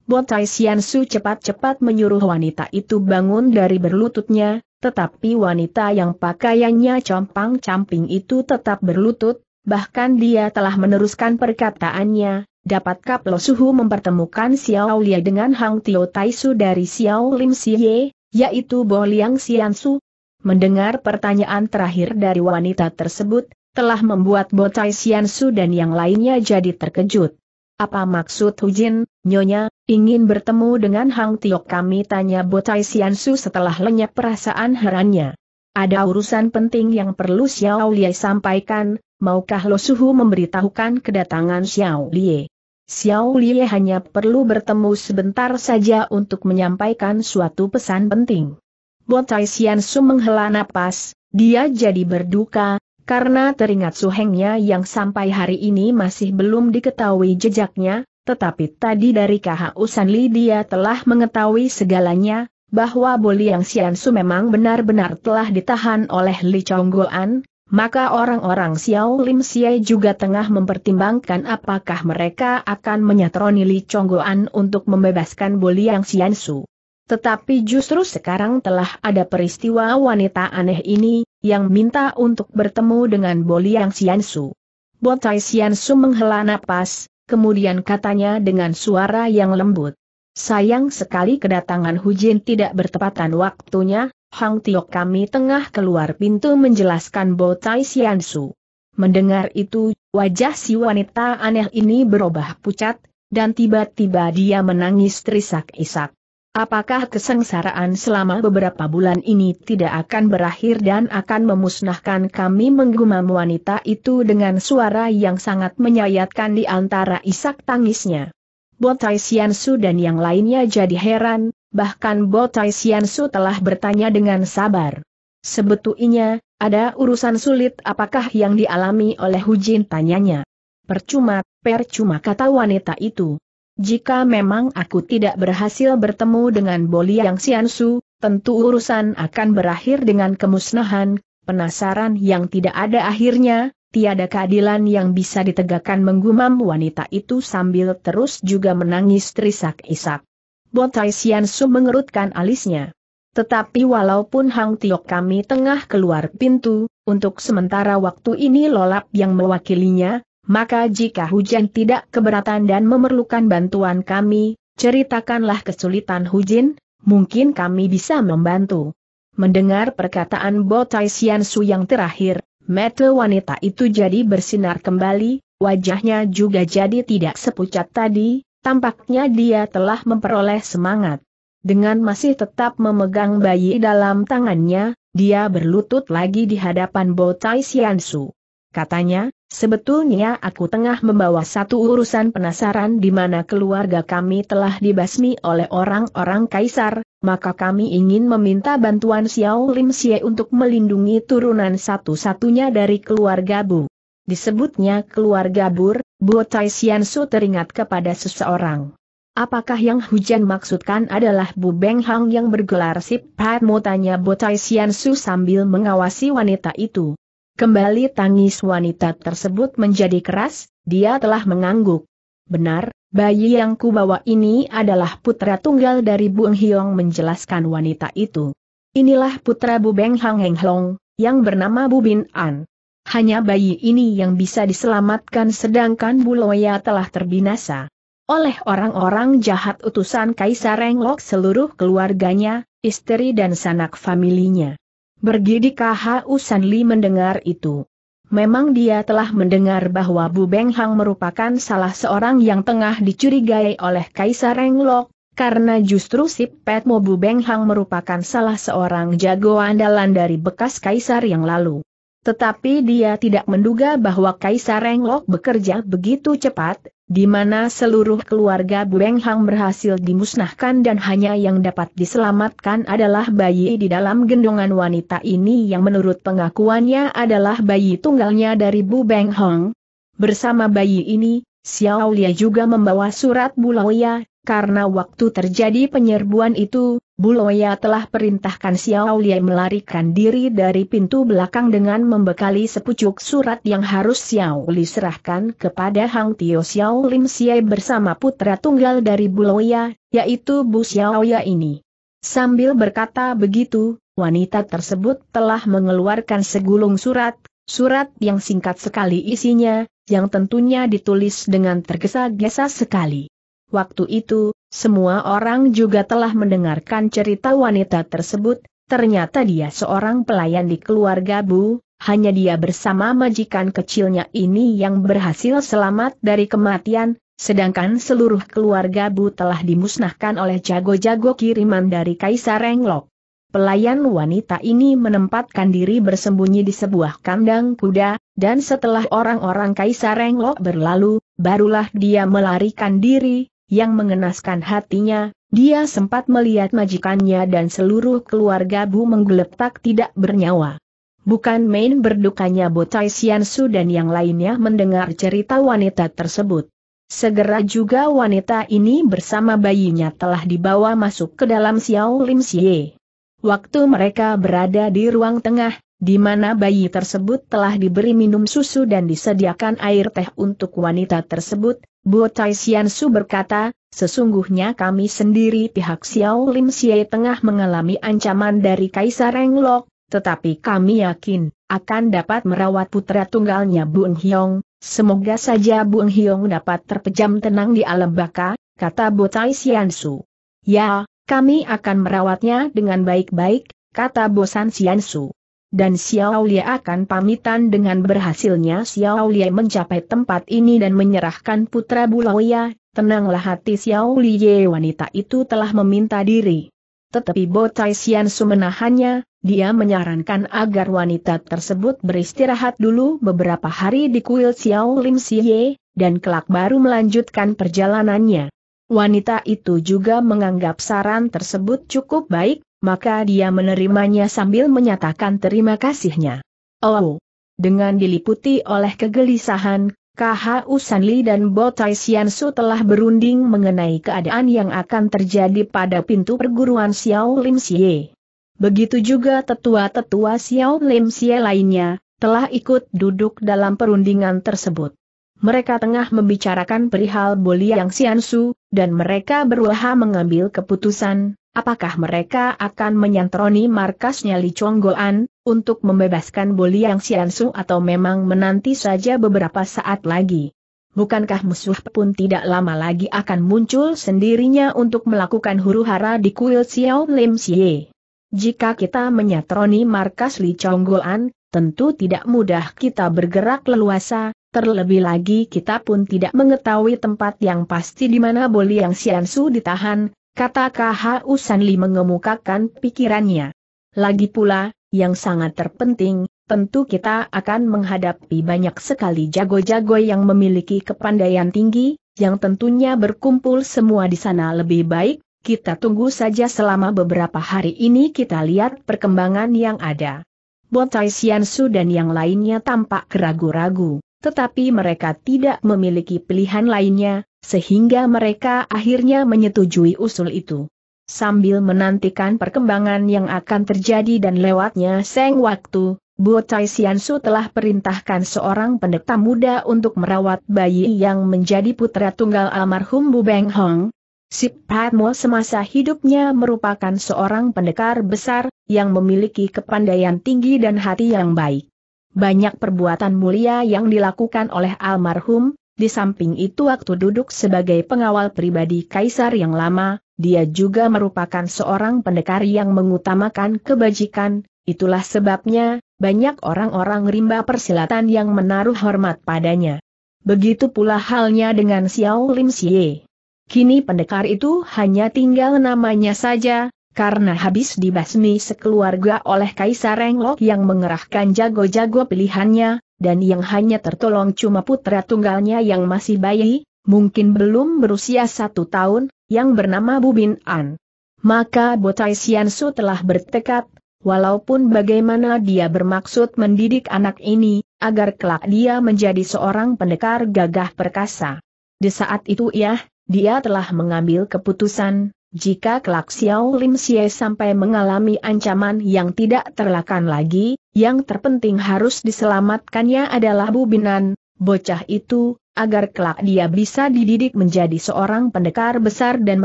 Botai Su cepat-cepat menyuruh wanita itu bangun dari berlututnya, tetapi wanita yang pakaiannya compang-camping itu tetap berlutut, bahkan dia telah meneruskan perkataannya, Dapatkah Suhu mempertemukan Xiao Lia dengan Hang Tio Taisu dari Xiao Lim Siye, yaitu Bo Liang Xiansu? Mendengar pertanyaan terakhir dari wanita tersebut, telah membuat Bo Tai Xiansu dan yang lainnya jadi terkejut. Apa maksud Hujin, Nyonya, ingin bertemu dengan Hang Tio? kami tanya Bo Tai Xiansu setelah lenyap perasaan herannya. Ada urusan penting yang perlu Xiao Liei sampaikan, maukah Lo Suhu memberitahukan kedatangan Xiao Liei? Xiao Li hanya perlu bertemu sebentar saja untuk menyampaikan suatu pesan penting. Botai Su menghela napas, dia jadi berduka, karena teringat Su Hengnya yang sampai hari ini masih belum diketahui jejaknya, tetapi tadi dari KHU Usanli dia telah mengetahui segalanya, bahwa Bo Liang Su memang benar-benar telah ditahan oleh Li Goan, maka orang-orang Xiao Lim Xie juga tengah mempertimbangkan apakah mereka akan menyatroni Li Chonggoan untuk membebaskan Boliang Xiansu. Tetapi justru sekarang telah ada peristiwa wanita aneh ini, yang minta untuk bertemu dengan Boliang Xiansu. Botai Xiansu menghela napas, kemudian katanya dengan suara yang lembut. Sayang sekali kedatangan Hujin tidak bertepatan waktunya, Hang Tiok kami tengah keluar pintu menjelaskan Bo Tai Sian Su. Mendengar itu, wajah si wanita aneh ini berubah pucat, dan tiba-tiba dia menangis terisak-isak. Apakah kesengsaraan selama beberapa bulan ini tidak akan berakhir dan akan memusnahkan kami menggumam wanita itu dengan suara yang sangat menyayatkan di antara isak tangisnya. Botai Su dan yang lainnya jadi heran, bahkan Bo Tai Su telah bertanya dengan sabar. Sebetulnya, ada urusan sulit apakah yang dialami oleh Hu Jin? tanyanya. Percuma, percuma kata wanita itu. Jika memang aku tidak berhasil bertemu dengan Boli Yang Siansu, tentu urusan akan berakhir dengan kemusnahan, penasaran yang tidak ada akhirnya, tiada keadilan yang bisa ditegakkan menggumam wanita itu sambil terus juga menangis terisak-isak. Botai Su mengerutkan alisnya. Tetapi walaupun Hang Tiok kami tengah keluar pintu, untuk sementara waktu ini lolap yang mewakilinya, maka jika hujan tidak keberatan dan memerlukan bantuan kami, ceritakanlah kesulitan hujin, mungkin kami bisa membantu. Mendengar perkataan Botai Su yang terakhir, mata wanita itu jadi bersinar kembali, wajahnya juga jadi tidak sepucat tadi, Tampaknya dia telah memperoleh semangat. Dengan masih tetap memegang bayi dalam tangannya, dia berlutut lagi di hadapan Bo Tai Xiansu. Katanya, sebetulnya aku tengah membawa satu urusan penasaran di mana keluarga kami telah dibasmi oleh orang-orang kaisar, maka kami ingin meminta bantuan Xiao Lim Xie untuk melindungi turunan satu-satunya dari keluarga Bu. Disebutnya keluarga Bur, Bo Tai Su teringat kepada seseorang. Apakah yang hujan maksudkan adalah Bu Beng Hang yang bergelar Sip Patmo tanya Bo Tai Su sambil mengawasi wanita itu. Kembali tangis wanita tersebut menjadi keras, dia telah mengangguk. Benar, bayi yang kubawa ini adalah putra tunggal dari Eng Hiong menjelaskan wanita itu. Inilah putra Bu Beng Hang Heng Hong, yang bernama Bu Bin An hanya bayi ini yang bisa diselamatkan sedangkan Buloya telah terbinasa. Oleh orang-orang jahat utusan Kaisar Englok seluruh keluarganya, istri dan sanak familinya. Bergidi KHU Sanli mendengar itu. Memang dia telah mendengar bahwa Bu Beng Hang merupakan salah seorang yang tengah dicurigai oleh Kaisar Englok, karena justru si Petmo Bu Beng Hang merupakan salah seorang jago andalan dari bekas Kaisar yang lalu. Tetapi dia tidak menduga bahwa Kaisar Renglok bekerja begitu cepat, di mana seluruh keluarga Bueng Hang berhasil dimusnahkan dan hanya yang dapat diselamatkan adalah bayi di dalam gendongan wanita ini yang menurut pengakuannya adalah bayi tunggalnya dari Bu Beng Hong. Bersama bayi ini, Xiao Lia juga membawa surat Bulawia, karena waktu terjadi penyerbuan itu, Buloya telah perintahkan Xiao Liai melarikan diri dari pintu belakang dengan membekali sepucuk surat yang harus Xiao Li serahkan kepada Hang Tio Xiao Lim Xiai bersama putra tunggal dari Buloya, yaitu Bu Xiao Ya ini. Sambil berkata begitu, wanita tersebut telah mengeluarkan segulung surat, surat yang singkat sekali isinya, yang tentunya ditulis dengan tergesa-gesa sekali. Waktu itu, semua orang juga telah mendengarkan cerita wanita tersebut, ternyata dia seorang pelayan di keluarga Bu, hanya dia bersama majikan kecilnya ini yang berhasil selamat dari kematian, sedangkan seluruh keluarga Bu telah dimusnahkan oleh jago-jago kiriman dari Kaisar Renglok. Pelayan wanita ini menempatkan diri bersembunyi di sebuah kandang kuda, dan setelah orang-orang Kaisar Renglok berlalu, barulah dia melarikan diri, yang mengenaskan hatinya, dia sempat melihat majikannya dan seluruh keluarga Bu menggeletak tidak bernyawa. Bukan main berdukanya Botai Siansu dan yang lainnya mendengar cerita wanita tersebut. Segera juga wanita ini bersama bayinya telah dibawa masuk ke dalam Xiao Lim Xie. Waktu mereka berada di ruang tengah, di mana bayi tersebut telah diberi minum susu dan disediakan air teh untuk wanita tersebut, Bu Tai Su berkata, sesungguhnya kami sendiri pihak Xiao Lim Xie tengah mengalami ancaman dari Kaisar Englok, tetapi kami yakin, akan dapat merawat putra tunggalnya Bun Hyong, semoga saja Bun Hyong dapat terpejam tenang di alam baka, kata Bu Tai Su. Ya, kami akan merawatnya dengan baik-baik, kata Bosan Su dan Xiao Lie akan pamitan dengan berhasilnya Xiao Lie mencapai tempat ini dan menyerahkan putra Bulawaya, tenanglah hati Xiao Lie wanita itu telah meminta diri. Tetapi Bo Tai Xian menahannya, dia menyarankan agar wanita tersebut beristirahat dulu beberapa hari di kuil Xiao Lim Xie, dan kelak baru melanjutkan perjalanannya. Wanita itu juga menganggap saran tersebut cukup baik, maka dia menerimanya sambil menyatakan terima kasihnya. Oh, dengan diliputi oleh kegelisahan, KH Usanli dan Botai Siansu telah berunding mengenai keadaan yang akan terjadi pada pintu perguruan Xiao Lim Xie. Begitu juga tetua-tetua Xiao Lim Xie lainnya, telah ikut duduk dalam perundingan tersebut. Mereka tengah membicarakan perihal Boliang Siansu, dan mereka berusaha mengambil keputusan, apakah mereka akan menyantroni markasnya Li Chonggoan, untuk membebaskan Boliang Xiansu atau memang menanti saja beberapa saat lagi? Bukankah musuh pun tidak lama lagi akan muncul sendirinya untuk melakukan huru hara di kuil Xiao Lim Xie? Jika kita menyatroni markas Li Chonggoan, tentu tidak mudah kita bergerak leluasa, Terlebih lagi kita pun tidak mengetahui tempat yang pasti di mana Boliang Xiansu ditahan, kata KHU Sanli mengemukakan pikirannya. Lagi pula, yang sangat terpenting, tentu kita akan menghadapi banyak sekali jago-jago yang memiliki kepandaian tinggi, yang tentunya berkumpul semua di sana lebih baik, kita tunggu saja selama beberapa hari ini kita lihat perkembangan yang ada. Botai Siansu dan yang lainnya tampak keragu-ragu, tetapi mereka tidak memiliki pilihan lainnya, sehingga mereka akhirnya menyetujui usul itu. Sambil menantikan perkembangan yang akan terjadi dan lewatnya seng waktu, Bo Tai Siansu telah perintahkan seorang pendeta muda untuk merawat bayi yang menjadi putra tunggal almarhum Bu Beng Hong. Si Padmo semasa hidupnya merupakan seorang pendekar besar, yang memiliki kepandaian tinggi dan hati yang baik. Banyak perbuatan mulia yang dilakukan oleh almarhum, di samping itu waktu duduk sebagai pengawal pribadi kaisar yang lama, dia juga merupakan seorang pendekar yang mengutamakan kebajikan, itulah sebabnya, banyak orang-orang rimba persilatan yang menaruh hormat padanya. Begitu pula halnya dengan Xiao Lim Xie. Kini pendekar itu hanya tinggal namanya saja, karena habis dibasmi sekeluarga oleh Kaisar Renglok yang mengerahkan jago-jago pilihannya, dan yang hanya tertolong cuma putra tunggalnya yang masih bayi, mungkin belum berusia satu tahun, yang bernama Bubin An. Maka Botai Siansu telah bertekad, walaupun bagaimana dia bermaksud mendidik anak ini, agar kelak dia menjadi seorang pendekar gagah perkasa. Di saat itu ya, dia telah mengambil keputusan, jika kelak Xiao Lim Xie sampai mengalami ancaman yang tidak terlakan lagi, yang terpenting harus diselamatkannya adalah Bu Binan, bocah itu, agar kelak dia bisa dididik menjadi seorang pendekar besar dan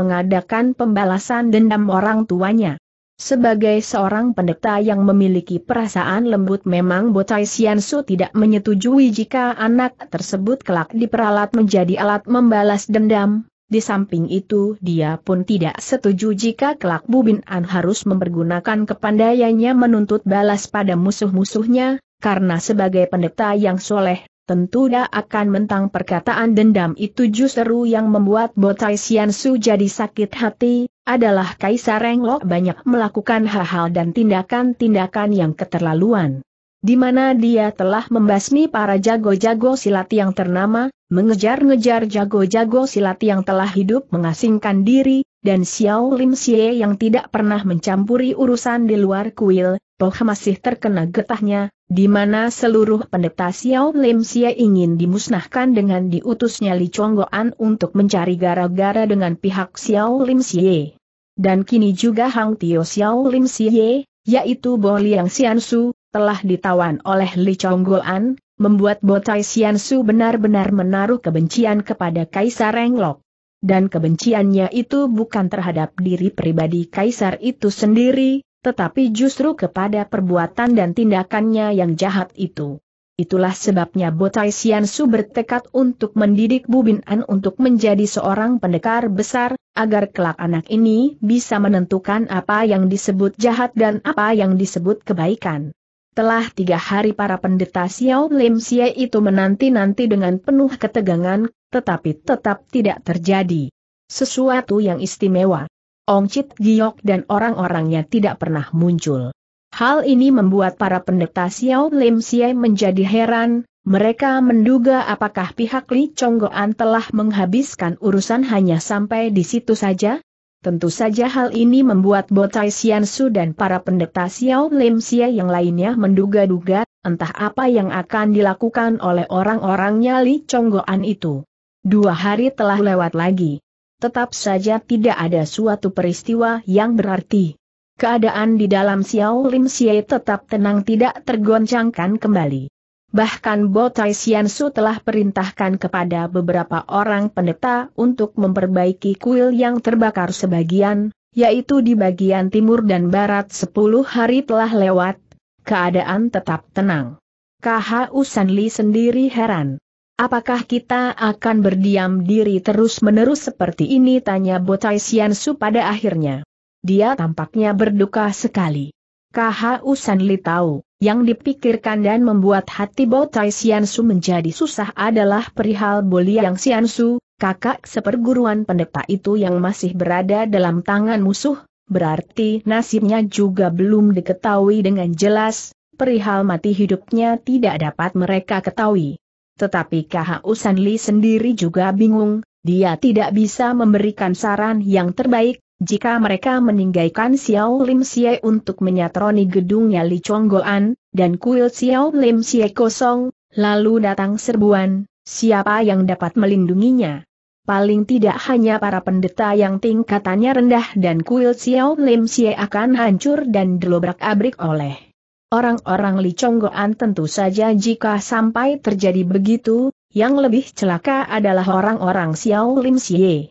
mengadakan pembalasan dendam orang tuanya. Sebagai seorang pendeta yang memiliki perasaan lembut memang Botai Su tidak menyetujui jika anak tersebut kelak diperalat menjadi alat membalas dendam, di samping itu dia pun tidak setuju jika kelak Bubin An harus mempergunakan kepandaiannya menuntut balas pada musuh-musuhnya, karena sebagai pendeta yang soleh, tentu dia akan mentang perkataan dendam itu justru yang membuat Botai Su jadi sakit hati, adalah Kaisar Renglok banyak melakukan hal-hal dan tindakan-tindakan yang keterlaluan. Di mana dia telah membasmi para jago-jago silat yang ternama, mengejar-ngejar jago-jago silat yang telah hidup mengasingkan diri, dan Xiao Lim Xie yang tidak pernah mencampuri urusan di luar kuil, toh masih terkena getahnya, di mana seluruh pendeta Xiao Lim Xie ingin dimusnahkan dengan diutusnya Li Chonggoan untuk mencari gara-gara dengan pihak Xiao Lim Xie. Dan kini juga Hang Tio Xiao Lim Xie, yaitu Bo Liang Xiansu, telah ditawan oleh Li Chonggoan, membuat Botai Xiansu benar-benar menaruh kebencian kepada Kaisar Renglok. Dan kebenciannya itu bukan terhadap diri pribadi Kaisar itu sendiri, tetapi justru kepada perbuatan dan tindakannya yang jahat itu. Itulah sebabnya Botai Xiansu bertekad untuk mendidik Bubin An untuk menjadi seorang pendekar besar, agar kelak anak ini bisa menentukan apa yang disebut jahat dan apa yang disebut kebaikan. Telah tiga hari para pendeta Xiao Lim Xie itu menanti-nanti dengan penuh ketegangan, tetapi tetap tidak terjadi. Sesuatu yang istimewa. Ong Chit Giok dan orang-orangnya tidak pernah muncul. Hal ini membuat para pendeta Xiao Lim Xie menjadi heran, mereka menduga apakah pihak Li Chonggoan telah menghabiskan urusan hanya sampai di situ saja, Tentu saja hal ini membuat Botai Su dan para pendeta Xiao Lim Xie yang lainnya menduga-duga, entah apa yang akan dilakukan oleh orang-orangnya Li Chonggoan itu. Dua hari telah lewat lagi. Tetap saja tidak ada suatu peristiwa yang berarti. Keadaan di dalam Xiao Lim Xie tetap tenang tidak tergoncangkan kembali. Bahkan Botai Xiansu telah perintahkan kepada beberapa orang pendeta untuk memperbaiki kuil yang terbakar sebagian, yaitu di bagian timur dan barat 10 hari telah lewat, keadaan tetap tenang. KHU Usanli sendiri heran. Apakah kita akan berdiam diri terus-menerus seperti ini tanya Botai Xiansu pada akhirnya. Dia tampaknya berduka sekali. KHU Usanli tahu yang dipikirkan dan membuat hati Botai Siansu menjadi susah adalah perihal yang Siansu, kakak seperguruan pendeta itu yang masih berada dalam tangan musuh, berarti nasibnya juga belum diketahui dengan jelas, perihal mati hidupnya tidak dapat mereka ketahui. Tetapi Kahausan Usanli sendiri juga bingung, dia tidak bisa memberikan saran yang terbaik, jika mereka meninggalkan Xiao Lim Xie untuk menyatroni gedungnya Li Chonggoan, dan kuil Xiao Lim Xie kosong, lalu datang serbuan, siapa yang dapat melindunginya? Paling tidak hanya para pendeta yang tingkatannya rendah dan kuil Xiao Lim Xie akan hancur dan dilobrak abrik oleh orang-orang Li Chonggoan tentu saja jika sampai terjadi begitu, yang lebih celaka adalah orang-orang Xiao Lim Xie.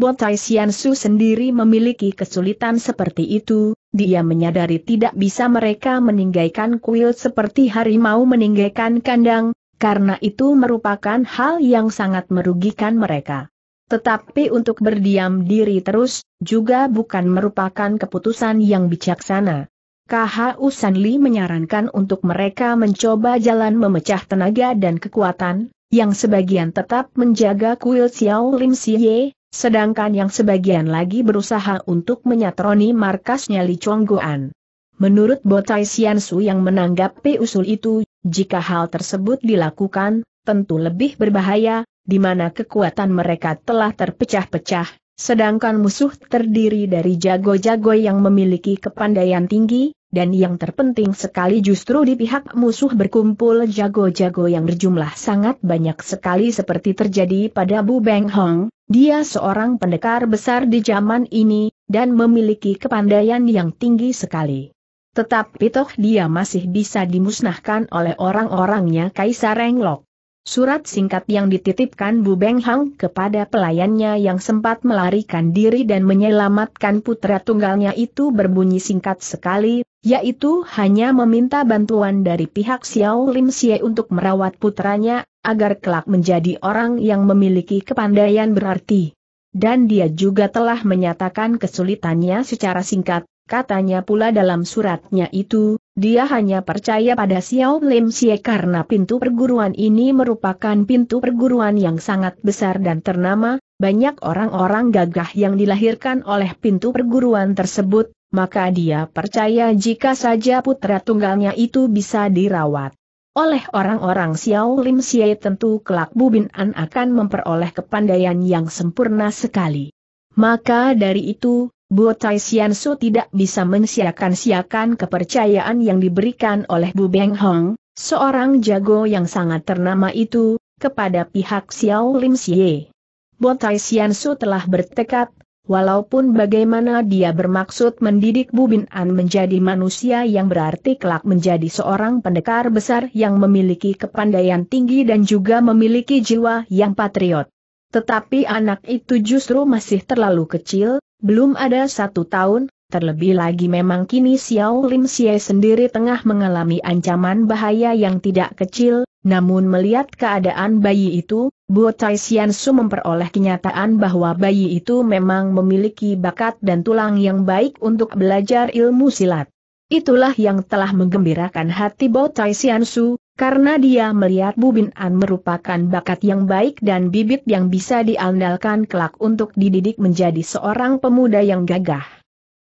Buat Botai Su sendiri memiliki kesulitan seperti itu, dia menyadari tidak bisa mereka meninggalkan kuil seperti harimau meninggalkan kandang, karena itu merupakan hal yang sangat merugikan mereka. Tetapi untuk berdiam diri terus, juga bukan merupakan keputusan yang bijaksana. KHU Sanli menyarankan untuk mereka mencoba jalan memecah tenaga dan kekuatan, yang sebagian tetap menjaga kuil Xiao Lim Siye, Sedangkan yang sebagian lagi berusaha untuk menyatroni markasnya Li Chongguan. Menurut Botai Xiansu yang menanggapi usul itu, jika hal tersebut dilakukan, tentu lebih berbahaya, di mana kekuatan mereka telah terpecah-pecah, sedangkan musuh terdiri dari jago-jago yang memiliki kepandaian tinggi, dan yang terpenting sekali justru di pihak musuh berkumpul jago-jago yang berjumlah sangat banyak sekali seperti terjadi pada Bu Beng Hong, dia seorang pendekar besar di zaman ini, dan memiliki kepandaian yang tinggi sekali. Tetapi toh dia masih bisa dimusnahkan oleh orang-orangnya Kaisar Renglok. Surat singkat yang dititipkan Bu Beng Hang kepada pelayannya yang sempat melarikan diri dan menyelamatkan putra tunggalnya itu berbunyi singkat sekali, yaitu hanya meminta bantuan dari pihak Xiao Lim Xie untuk merawat putranya, agar kelak menjadi orang yang memiliki kepandaian berarti. Dan dia juga telah menyatakan kesulitannya secara singkat, Katanya pula dalam suratnya itu, dia hanya percaya pada Xiao Lim Xie karena pintu perguruan ini merupakan pintu perguruan yang sangat besar dan ternama, banyak orang-orang gagah yang dilahirkan oleh pintu perguruan tersebut, maka dia percaya jika saja putra tunggalnya itu bisa dirawat. Oleh orang-orang Xiao Lim Xie tentu kelak Bu Bin An akan memperoleh kepandaian yang sempurna sekali. Maka dari itu, Buat Tai Sian Su tidak bisa mensiakan-siakan kepercayaan yang diberikan oleh Bu Beng Hong, seorang jago yang sangat ternama itu, kepada pihak Xiao Lim Xie. Buat Tai Sian Su telah bertekad, walaupun bagaimana dia bermaksud mendidik Bu Bin An menjadi manusia yang berarti kelak menjadi seorang pendekar besar yang memiliki kepandaian tinggi dan juga memiliki jiwa yang patriot. Tetapi anak itu justru masih terlalu kecil, belum ada satu tahun, terlebih lagi memang kini Xiao Lim Xie sendiri tengah mengalami ancaman bahaya yang tidak kecil, namun melihat keadaan bayi itu, Bu Tai Xian Su memperoleh kenyataan bahwa bayi itu memang memiliki bakat dan tulang yang baik untuk belajar ilmu silat. Itulah yang telah menggembirakan hati Bo Tai Xian Su, karena dia melihat Bubin An merupakan bakat yang baik dan bibit yang bisa diandalkan kelak untuk dididik menjadi seorang pemuda yang gagah.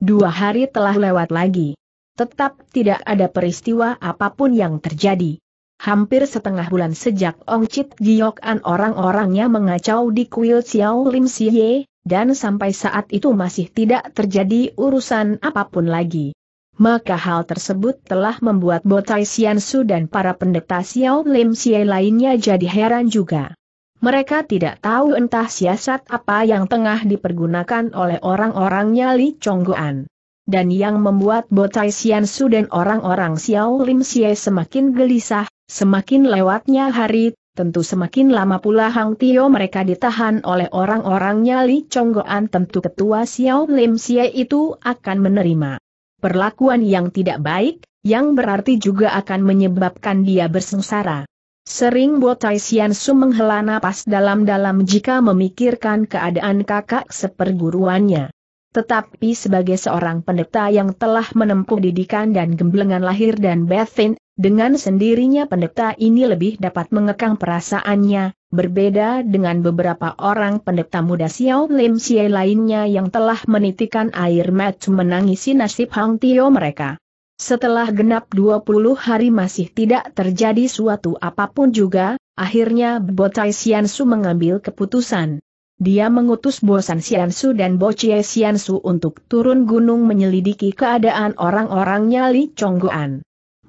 Dua hari telah lewat lagi. Tetap tidak ada peristiwa apapun yang terjadi. Hampir setengah bulan sejak Ong Chit Giok An orang-orangnya mengacau di kuil Xiao Lim Siye, dan sampai saat itu masih tidak terjadi urusan apapun lagi maka hal tersebut telah membuat Botai Xiansu dan para pendeta Xiao Lim Xie lainnya jadi heran juga. Mereka tidak tahu entah siasat apa yang tengah dipergunakan oleh orang-orangnya Li Chongguan. Dan yang membuat Botai Xiansu dan orang-orang Xiao Lim Xie semakin gelisah, semakin lewatnya hari tentu semakin lama pula Hang Tio mereka ditahan oleh orang-orangnya Li Chonggoan tentu ketua Xiao Lim Xie itu akan menerima perlakuan yang tidak baik, yang berarti juga akan menyebabkan dia bersengsara. Sering Botai Su menghela napas dalam-dalam jika memikirkan keadaan kakak seperguruannya. Tetapi sebagai seorang pendeta yang telah menempuh didikan dan gemblengan lahir dan batin, dengan sendirinya pendeta ini lebih dapat mengekang perasaannya, berbeda dengan beberapa orang pendeta muda Xiao Lim Xie lainnya yang telah menitikan air mata menangisi nasib Hang Tio mereka. Setelah genap 20 hari masih tidak terjadi suatu apapun juga, akhirnya Botai Su mengambil keputusan. Dia mengutus Bosan Su dan Bocie Su untuk turun gunung menyelidiki keadaan orang-orangnya Li Chongguan.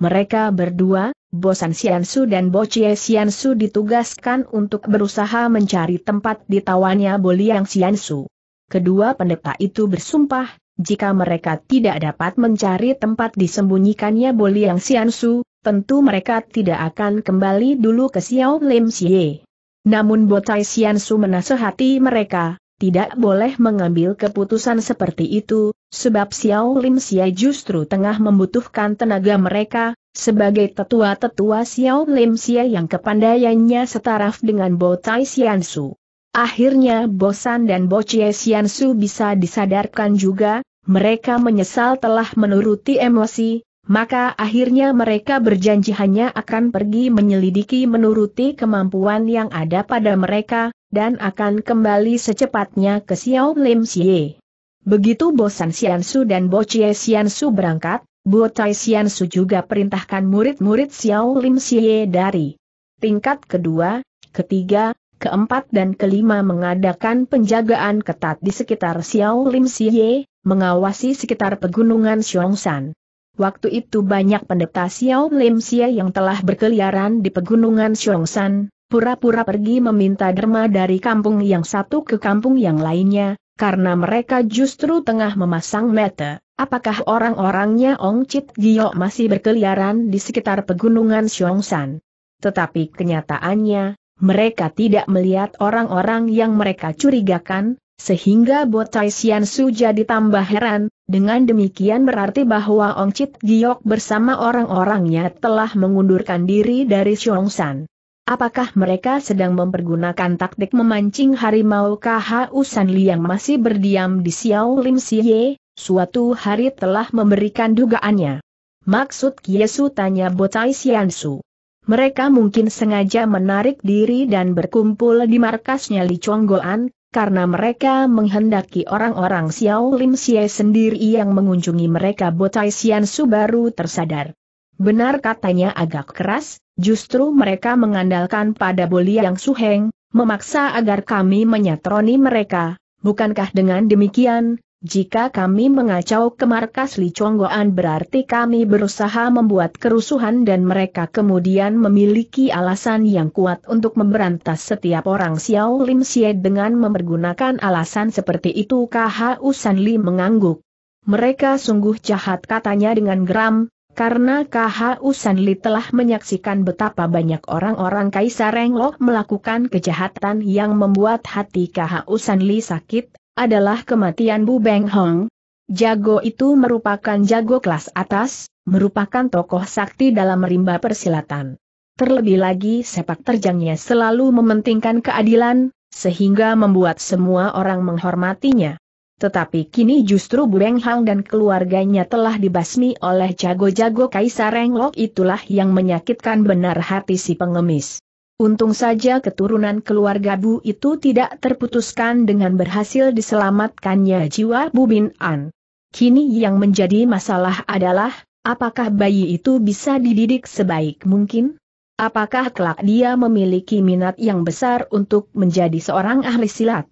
Mereka berdua, Bosan Siansu dan Bocie Siansu ditugaskan untuk berusaha mencari tempat ditawannya Boliang Siansu. Kedua pendeta itu bersumpah, jika mereka tidak dapat mencari tempat disembunyikannya Boliang Siansu, tentu mereka tidak akan kembali dulu ke Xiao Lim Xie. Namun Botai Siansu menasehati mereka, tidak boleh mengambil keputusan seperti itu, Sebab Xiao Lim Xia justru tengah membutuhkan tenaga mereka, sebagai tetua-tetua Xiao Lim Xia yang kepandaiannya setaraf dengan Bo Tai Xian Su. Akhirnya bosan dan Bo Chie Xian Su bisa disadarkan juga, mereka menyesal telah menuruti emosi, maka akhirnya mereka berjanji hanya akan pergi menyelidiki menuruti kemampuan yang ada pada mereka, dan akan kembali secepatnya ke Xiao Lim Xie. Begitu Bosan Xiansu dan Bocie Siansu Xiansu berangkat, Botai Siansu Xiansu juga perintahkan murid-murid Xiao Lim Xie dari tingkat kedua, ketiga, keempat dan kelima mengadakan penjagaan ketat di sekitar Xiao Lim Xie, mengawasi sekitar pegunungan Xiongshan. Waktu itu banyak pendeta Xiao Lim Xie yang telah berkeliaran di pegunungan Xiongshan, pura-pura pergi meminta derma dari kampung yang satu ke kampung yang lainnya, karena mereka justru tengah memasang mata, apakah orang-orangnya Ong Chit Gio masih berkeliaran di sekitar pegunungan San? Tetapi kenyataannya, mereka tidak melihat orang-orang yang mereka curigakan, sehingga Botai Sian Su jadi tambah heran, dengan demikian berarti bahwa Ong Chit Giok bersama orang-orangnya telah mengundurkan diri dari San. Apakah mereka sedang mempergunakan taktik memancing harimau KHU San yang masih berdiam di Xiao Lim Siye, suatu hari telah memberikan dugaannya. Maksud Kiesu tanya Botai Xiansu. Mereka mungkin sengaja menarik diri dan berkumpul di markasnya Li Chonggoan, karena mereka menghendaki orang-orang Xiao Lim Siye sendiri yang mengunjungi mereka Botai Xiansu baru tersadar. Benar katanya agak keras, justru mereka mengandalkan pada Boli yang suheng, memaksa agar kami menyatroni mereka. Bukankah dengan demikian, jika kami mengacau ke markas Liconggoan berarti kami berusaha membuat kerusuhan dan mereka kemudian memiliki alasan yang kuat untuk memberantas setiap orang Xiao Lim Xie dengan mempergunakan alasan seperti itu KHU San mengangguk. Mereka sungguh jahat katanya dengan geram, karena KHU Sanli telah menyaksikan betapa banyak orang-orang Kaisar Renglo melakukan kejahatan yang membuat hati KHU Sanli sakit, adalah kematian Bu Beng Hong. Jago itu merupakan jago kelas atas, merupakan tokoh sakti dalam rimba persilatan. Terlebih lagi sepak terjangnya selalu mementingkan keadilan, sehingga membuat semua orang menghormatinya. Tetapi kini justru Bureng Hang dan keluarganya telah dibasmi oleh jago-jago Kaisar Renglok itulah yang menyakitkan benar hati si pengemis. Untung saja keturunan keluarga Bu itu tidak terputuskan dengan berhasil diselamatkannya jiwa Bu Bin An. Kini yang menjadi masalah adalah, apakah bayi itu bisa dididik sebaik mungkin? Apakah kelak dia memiliki minat yang besar untuk menjadi seorang ahli silat?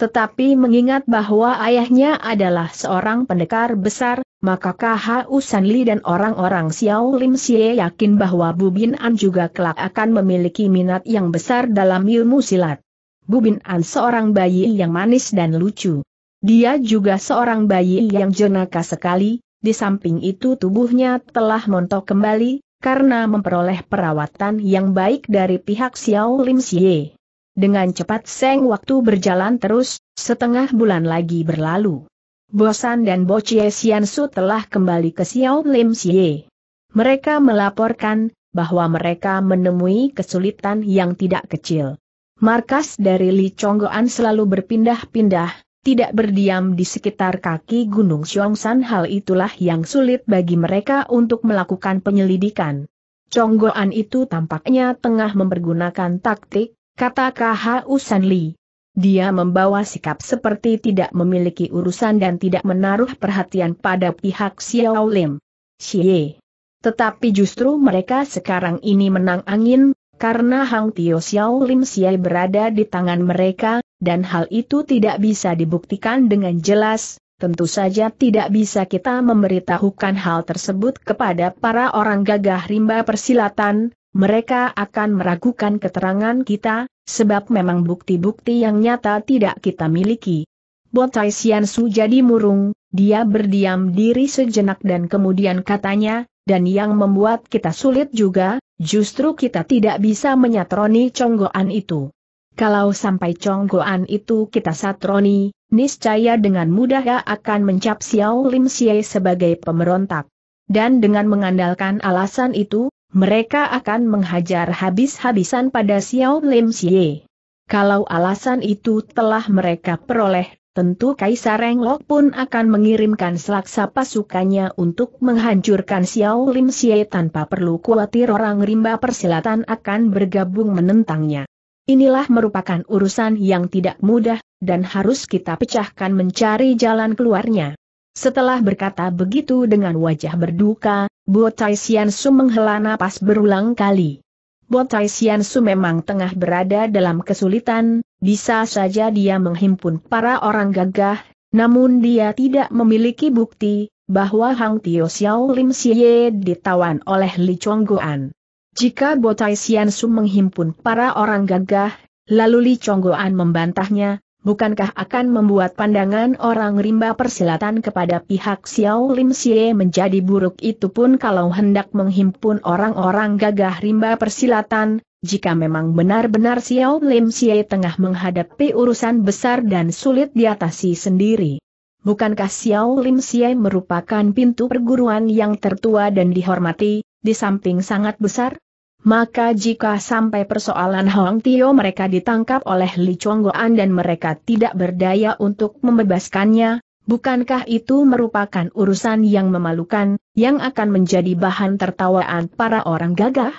Tetapi mengingat bahwa ayahnya adalah seorang pendekar besar, maka KHU Sanli dan orang-orang Xiao Lim Xie yakin bahwa Bu Bin An juga kelak akan memiliki minat yang besar dalam ilmu silat. Bu Bin An seorang bayi yang manis dan lucu. Dia juga seorang bayi yang jenaka sekali, di samping itu tubuhnya telah montok kembali, karena memperoleh perawatan yang baik dari pihak Xiao Lim Xie. Dengan cepat seng waktu berjalan terus, setengah bulan lagi berlalu. Bosan dan Bocie Chie telah kembali ke Xiao Lim Xie. Mereka melaporkan, bahwa mereka menemui kesulitan yang tidak kecil. Markas dari Li Chonggoan selalu berpindah-pindah, tidak berdiam di sekitar kaki Gunung Xiongshan hal itulah yang sulit bagi mereka untuk melakukan penyelidikan. Chonggoan itu tampaknya tengah mempergunakan taktik, kata KH Usanli, Li. Dia membawa sikap seperti tidak memiliki urusan dan tidak menaruh perhatian pada pihak Xiao Lim. Xie. Tetapi justru mereka sekarang ini menang angin, karena Hang Tio Xiao Lim Xie berada di tangan mereka, dan hal itu tidak bisa dibuktikan dengan jelas, tentu saja tidak bisa kita memberitahukan hal tersebut kepada para orang gagah rimba persilatan, mereka akan meragukan keterangan kita, sebab memang bukti-bukti yang nyata tidak kita miliki. Botai Su jadi murung, dia berdiam diri sejenak dan kemudian katanya, dan yang membuat kita sulit juga, justru kita tidak bisa menyatroni conggoan itu. Kalau sampai conggoan itu kita satroni, niscaya dengan mudah akan mencap Xiao Lim Xie sebagai pemberontak. Dan dengan mengandalkan alasan itu, mereka akan menghajar habis-habisan pada Xiao Lim Xie. Kalau alasan itu telah mereka peroleh, tentu Kaisar Renglok pun akan mengirimkan selaksa pasukannya untuk menghancurkan Xiao Lim Xie tanpa perlu khawatir orang rimba persilatan akan bergabung menentangnya. Inilah merupakan urusan yang tidak mudah, dan harus kita pecahkan mencari jalan keluarnya. Setelah berkata begitu dengan wajah berduka, Bo Tai Sian menghela napas berulang kali. Bo Tai Sian memang tengah berada dalam kesulitan, bisa saja dia menghimpun para orang gagah, namun dia tidak memiliki bukti bahwa Hang Tio Xiao Lim Xie ditawan oleh Li Chongguan. Jika Bo Tai Sian menghimpun para orang gagah, lalu Li Chongguan membantahnya, bukankah akan membuat pandangan orang rimba persilatan kepada pihak Xiao Lim Xie menjadi buruk itu pun kalau hendak menghimpun orang-orang gagah rimba persilatan, jika memang benar-benar Xiao Lim Xie tengah menghadapi urusan besar dan sulit diatasi sendiri. Bukankah Xiao Lim Xie merupakan pintu perguruan yang tertua dan dihormati, di samping sangat besar? Maka jika sampai persoalan Hong Tio mereka ditangkap oleh Li Chonggoan dan mereka tidak berdaya untuk membebaskannya, bukankah itu merupakan urusan yang memalukan, yang akan menjadi bahan tertawaan para orang gagah?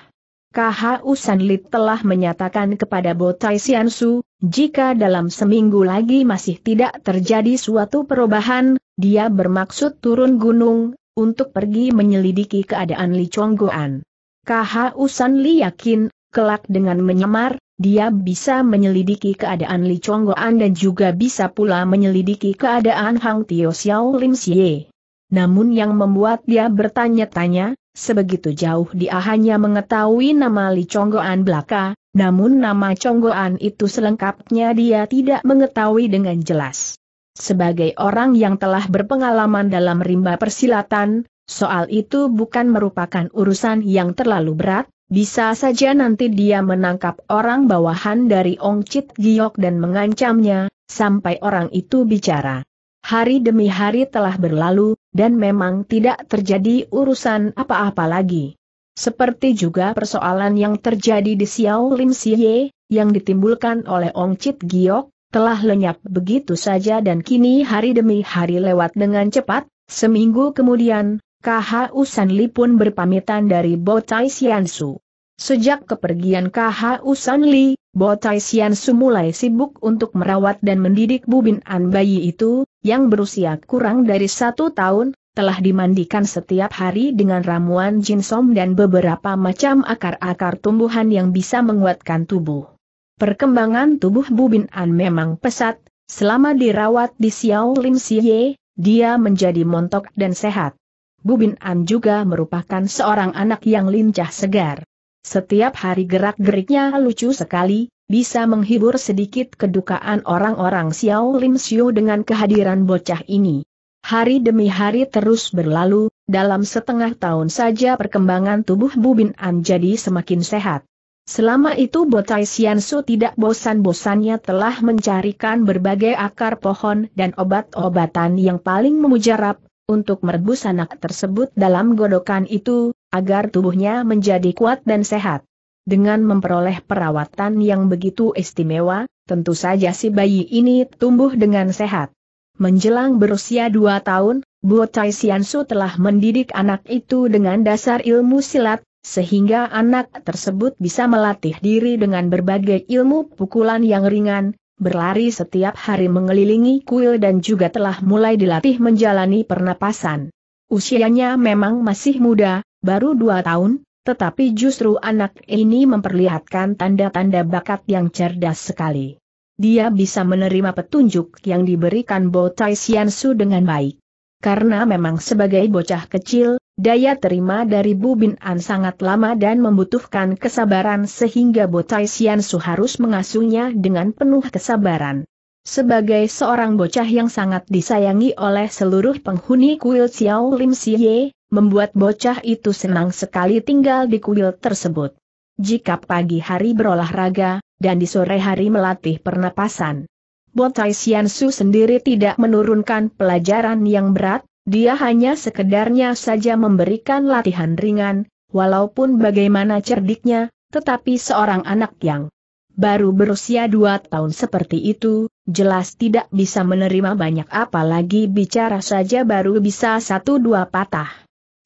KHU San Li telah menyatakan kepada Botai Xiansu, jika dalam seminggu lagi masih tidak terjadi suatu perubahan, dia bermaksud turun gunung, untuk pergi menyelidiki keadaan Li Chonggoan. Kaha Usan Li yakin, kelak dengan menyamar, dia bisa menyelidiki keadaan Li Chonggoan dan juga bisa pula menyelidiki keadaan Hang Tio Xiao Lim Xie. Namun yang membuat dia bertanya-tanya, sebegitu jauh dia hanya mengetahui nama Li Chonggoan belaka, namun nama Chonggoan itu selengkapnya dia tidak mengetahui dengan jelas. Sebagai orang yang telah berpengalaman dalam rimba persilatan, Soal itu bukan merupakan urusan yang terlalu berat, bisa saja nanti dia menangkap orang bawahan dari Ong Chit Giok dan mengancamnya, sampai orang itu bicara. Hari demi hari telah berlalu, dan memang tidak terjadi urusan apa-apa lagi. Seperti juga persoalan yang terjadi di Xiao Lim Siye, yang ditimbulkan oleh Ong Chit Giok, telah lenyap begitu saja dan kini hari demi hari lewat dengan cepat, seminggu kemudian, KHU Sanli pun berpamitan dari Botai Siansu. Sejak kepergian KHU Sanli, Botai Siansu mulai sibuk untuk merawat dan mendidik Bubin An bayi itu, yang berusia kurang dari satu tahun, telah dimandikan setiap hari dengan ramuan jinsom dan beberapa macam akar-akar tumbuhan yang bisa menguatkan tubuh. Perkembangan tubuh Bubin An memang pesat, selama dirawat di Xiao Lim Siye, dia menjadi montok dan sehat. Bubin An juga merupakan seorang anak yang lincah segar. Setiap hari gerak-geriknya lucu sekali, bisa menghibur sedikit kedukaan orang-orang Xiao Lim Xiu dengan kehadiran bocah ini. Hari demi hari terus berlalu, dalam setengah tahun saja perkembangan tubuh Bubin An jadi semakin sehat. Selama itu Botai Su tidak bosan-bosannya telah mencarikan berbagai akar pohon dan obat-obatan yang paling memujarab, untuk merebus anak tersebut dalam godokan itu, agar tubuhnya menjadi kuat dan sehat. Dengan memperoleh perawatan yang begitu istimewa, tentu saja si bayi ini tumbuh dengan sehat. Menjelang berusia dua tahun, Bu Tai Siansu telah mendidik anak itu dengan dasar ilmu silat, sehingga anak tersebut bisa melatih diri dengan berbagai ilmu pukulan yang ringan, berlari setiap hari mengelilingi kuil dan juga telah mulai dilatih menjalani pernapasan. Usianya memang masih muda, baru dua tahun, tetapi justru anak ini memperlihatkan tanda-tanda bakat yang cerdas sekali. Dia bisa menerima petunjuk yang diberikan Bo Tai Siansu dengan baik. Karena memang sebagai bocah kecil, Daya terima dari Bu Bin An sangat lama dan membutuhkan kesabaran sehingga bocah Su harus mengasuhnya dengan penuh kesabaran. Sebagai seorang bocah yang sangat disayangi oleh seluruh penghuni kuil Xiao Lim Siye, membuat bocah itu senang sekali tinggal di kuil tersebut. Jika pagi hari berolahraga, dan di sore hari melatih pernapasan. Botai Su sendiri tidak menurunkan pelajaran yang berat, dia hanya sekedarnya saja memberikan latihan ringan, walaupun bagaimana cerdiknya, tetapi seorang anak yang baru berusia dua tahun seperti itu, jelas tidak bisa menerima banyak apalagi bicara saja baru bisa satu dua patah.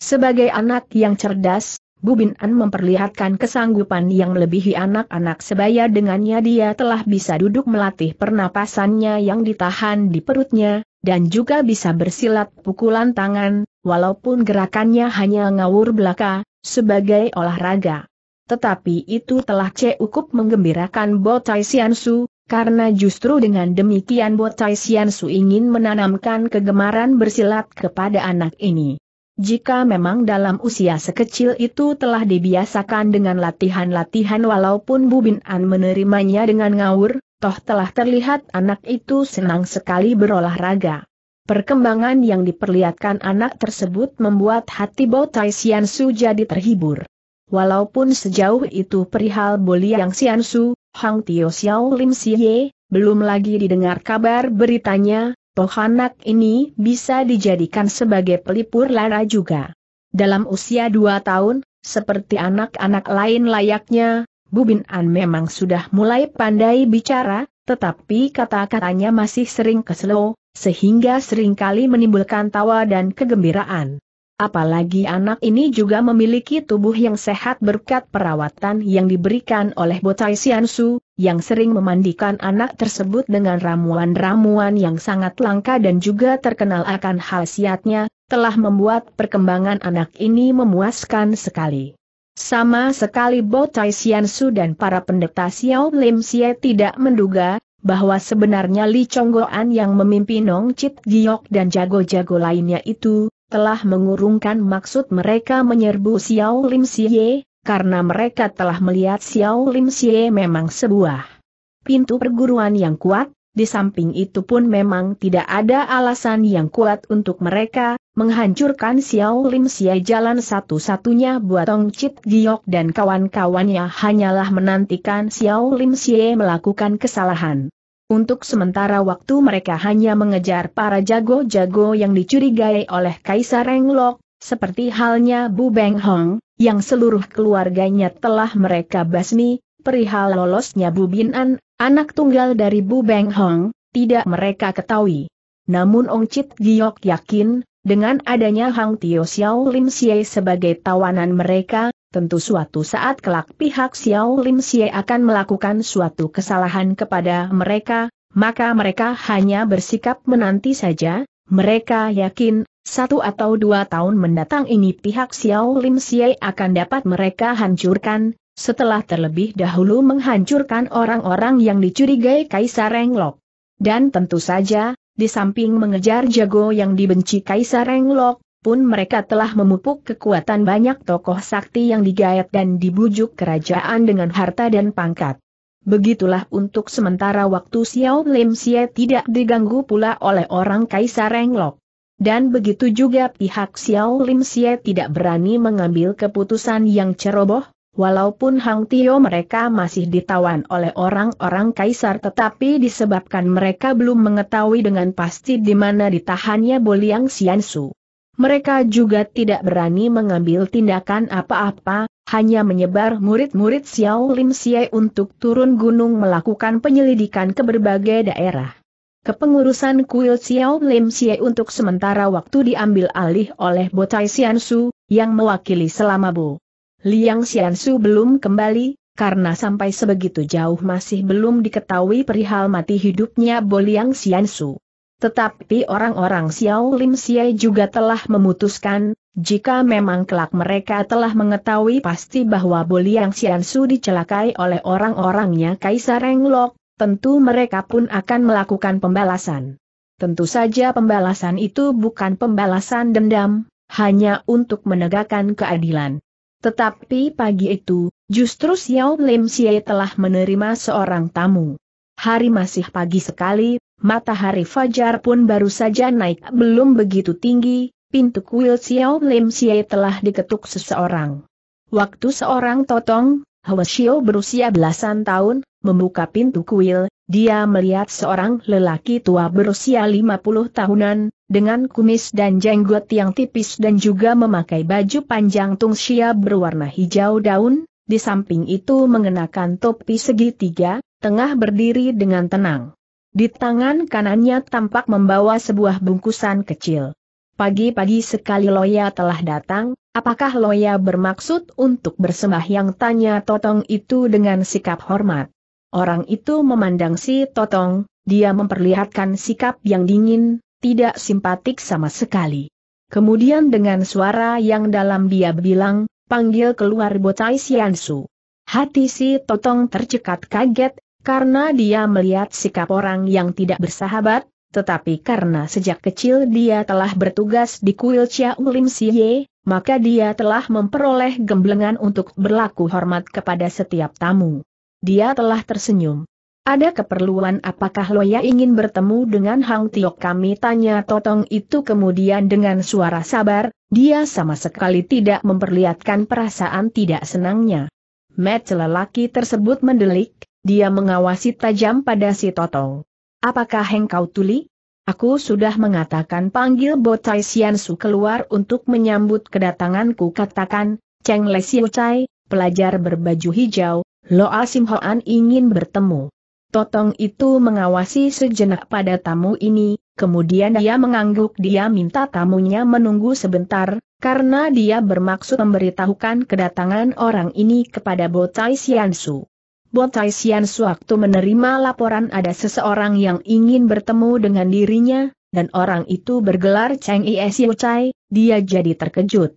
Sebagai anak yang cerdas, Bubin An memperlihatkan kesanggupan yang lebihi anak-anak sebaya dengannya dia telah bisa duduk melatih pernapasannya yang ditahan di perutnya, dan juga bisa bersilat pukulan tangan, walaupun gerakannya hanya ngawur belaka, sebagai olahraga. Tetapi itu telah cukup menggembirakan Botai Siansu, karena justru dengan demikian Botai Siansu ingin menanamkan kegemaran bersilat kepada anak ini. Jika memang dalam usia sekecil itu telah dibiasakan dengan latihan-latihan walaupun Bubin An menerimanya dengan ngawur, toh telah terlihat anak itu senang sekali berolahraga. Perkembangan yang diperlihatkan anak tersebut membuat hati Bo Tai Sian Su jadi terhibur. Walaupun sejauh itu perihal Boli yang Sian Su, Hang Tio Xiao Lim Siye, belum lagi didengar kabar beritanya, toh anak ini bisa dijadikan sebagai pelipur lara juga. Dalam usia dua tahun, seperti anak-anak lain layaknya, Bubin An memang sudah mulai pandai bicara, tetapi kata-katanya masih sering keselo, sehingga seringkali menimbulkan tawa dan kegembiraan. Apalagi anak ini juga memiliki tubuh yang sehat berkat perawatan yang diberikan oleh Botai Siansu, yang sering memandikan anak tersebut dengan ramuan-ramuan yang sangat langka dan juga terkenal akan khasiatnya, telah membuat perkembangan anak ini memuaskan sekali. Sama sekali Bo Tai Sian Su dan para pendeta Xiao Lim Xie tidak menduga, bahwa sebenarnya Li Chonggoan yang memimpin Nong Chit Giok dan jago-jago lainnya itu, telah mengurungkan maksud mereka menyerbu Xiao Lim Xie, karena mereka telah melihat Xiao Lim Xie memang sebuah pintu perguruan yang kuat, di samping itu pun memang tidak ada alasan yang kuat untuk mereka, menghancurkan Xiao Lim Xia jalan satu-satunya buat Tong Chit Giok dan kawan-kawannya hanyalah menantikan Xiao Lim Xia melakukan kesalahan. Untuk sementara waktu mereka hanya mengejar para jago-jago yang dicurigai oleh Kaisar Renglok, seperti halnya Bu Beng Hong, yang seluruh keluarganya telah mereka basmi, perihal lolosnya Bu Bin An. Anak tunggal dari Bu Beng Hong, tidak mereka ketahui. Namun Ong Chit Giok yakin, dengan adanya Hang Tio Xiao Lim Xie sebagai tawanan mereka, tentu suatu saat kelak pihak Xiao Lim Xie akan melakukan suatu kesalahan kepada mereka, maka mereka hanya bersikap menanti saja, mereka yakin, satu atau dua tahun mendatang ini pihak Xiao Lim Xie akan dapat mereka hancurkan, setelah terlebih dahulu menghancurkan orang-orang yang dicurigai Kaisar Renglok. Dan tentu saja, di samping mengejar jago yang dibenci Kaisar Renglok, pun mereka telah memupuk kekuatan banyak tokoh sakti yang digayat dan dibujuk kerajaan dengan harta dan pangkat. Begitulah untuk sementara waktu Xiao Lim Xie tidak diganggu pula oleh orang Kaisar Renglok. Dan begitu juga pihak Xiao Lim Xie tidak berani mengambil keputusan yang ceroboh, Walaupun Hang Tio mereka masih ditawan oleh orang-orang kaisar tetapi disebabkan mereka belum mengetahui dengan pasti di mana ditahannya Boliang Xiansu. Mereka juga tidak berani mengambil tindakan apa-apa, hanya menyebar murid-murid Xiao Lim Siai untuk turun gunung melakukan penyelidikan ke berbagai daerah. Kepengurusan kuil Xiao Lim Siai untuk sementara waktu diambil alih oleh Botai Xiansu, yang mewakili selama Bu. Liang Xiansu belum kembali, karena sampai sebegitu jauh masih belum diketahui perihal mati hidupnya Bo Liang Xiansu. Tetapi orang-orang Xiao Lim Xiai juga telah memutuskan, jika memang kelak mereka telah mengetahui pasti bahwa Bo Liang Xiansu dicelakai oleh orang-orangnya Kaisar Renglok, tentu mereka pun akan melakukan pembalasan. Tentu saja pembalasan itu bukan pembalasan dendam, hanya untuk menegakkan keadilan. Tetapi pagi itu, justru Xiao Lim Xie telah menerima seorang tamu. Hari masih pagi sekali, matahari fajar pun baru saja naik belum begitu tinggi, pintu kuil Xiao Lim Xie telah diketuk seseorang. Waktu seorang totong, Hwa Xiao berusia belasan tahun, membuka pintu kuil, dia melihat seorang lelaki tua berusia lima puluh tahunan, dengan kumis dan jenggot yang tipis dan juga memakai baju panjang tungsia berwarna hijau daun, di samping itu mengenakan topi segitiga, tengah berdiri dengan tenang. Di tangan kanannya tampak membawa sebuah bungkusan kecil. Pagi-pagi sekali Loya telah datang, apakah Loya bermaksud untuk bersembahyang tanya Totong itu dengan sikap hormat. Orang itu memandang si Totong, dia memperlihatkan sikap yang dingin, tidak simpatik sama sekali. Kemudian dengan suara yang dalam dia bilang, panggil keluar bocah Siansu. Hati si Totong tercekat kaget, karena dia melihat sikap orang yang tidak bersahabat, tetapi karena sejak kecil dia telah bertugas di kuil Chia Ulim Siye, maka dia telah memperoleh gemblengan untuk berlaku hormat kepada setiap tamu. Dia telah tersenyum. Ada keperluan apakah Loya ingin bertemu dengan Hang Tiok kami tanya Totong itu kemudian dengan suara sabar, dia sama sekali tidak memperlihatkan perasaan tidak senangnya. Match lelaki tersebut mendelik, dia mengawasi tajam pada si Totong. Apakah engkau tuli? Aku sudah mengatakan panggil Botai Xiansu keluar untuk menyambut kedatanganku katakan, Cheng Le Siu Chai, pelajar berbaju hijau, Loa Hoan ingin bertemu. Totong itu mengawasi sejenak pada tamu ini, kemudian dia mengangguk dia minta tamunya menunggu sebentar, karena dia bermaksud memberitahukan kedatangan orang ini kepada Botai Siansu. Botai Siansu waktu menerima laporan ada seseorang yang ingin bertemu dengan dirinya, dan orang itu bergelar Cheng Siu Chai, dia jadi terkejut.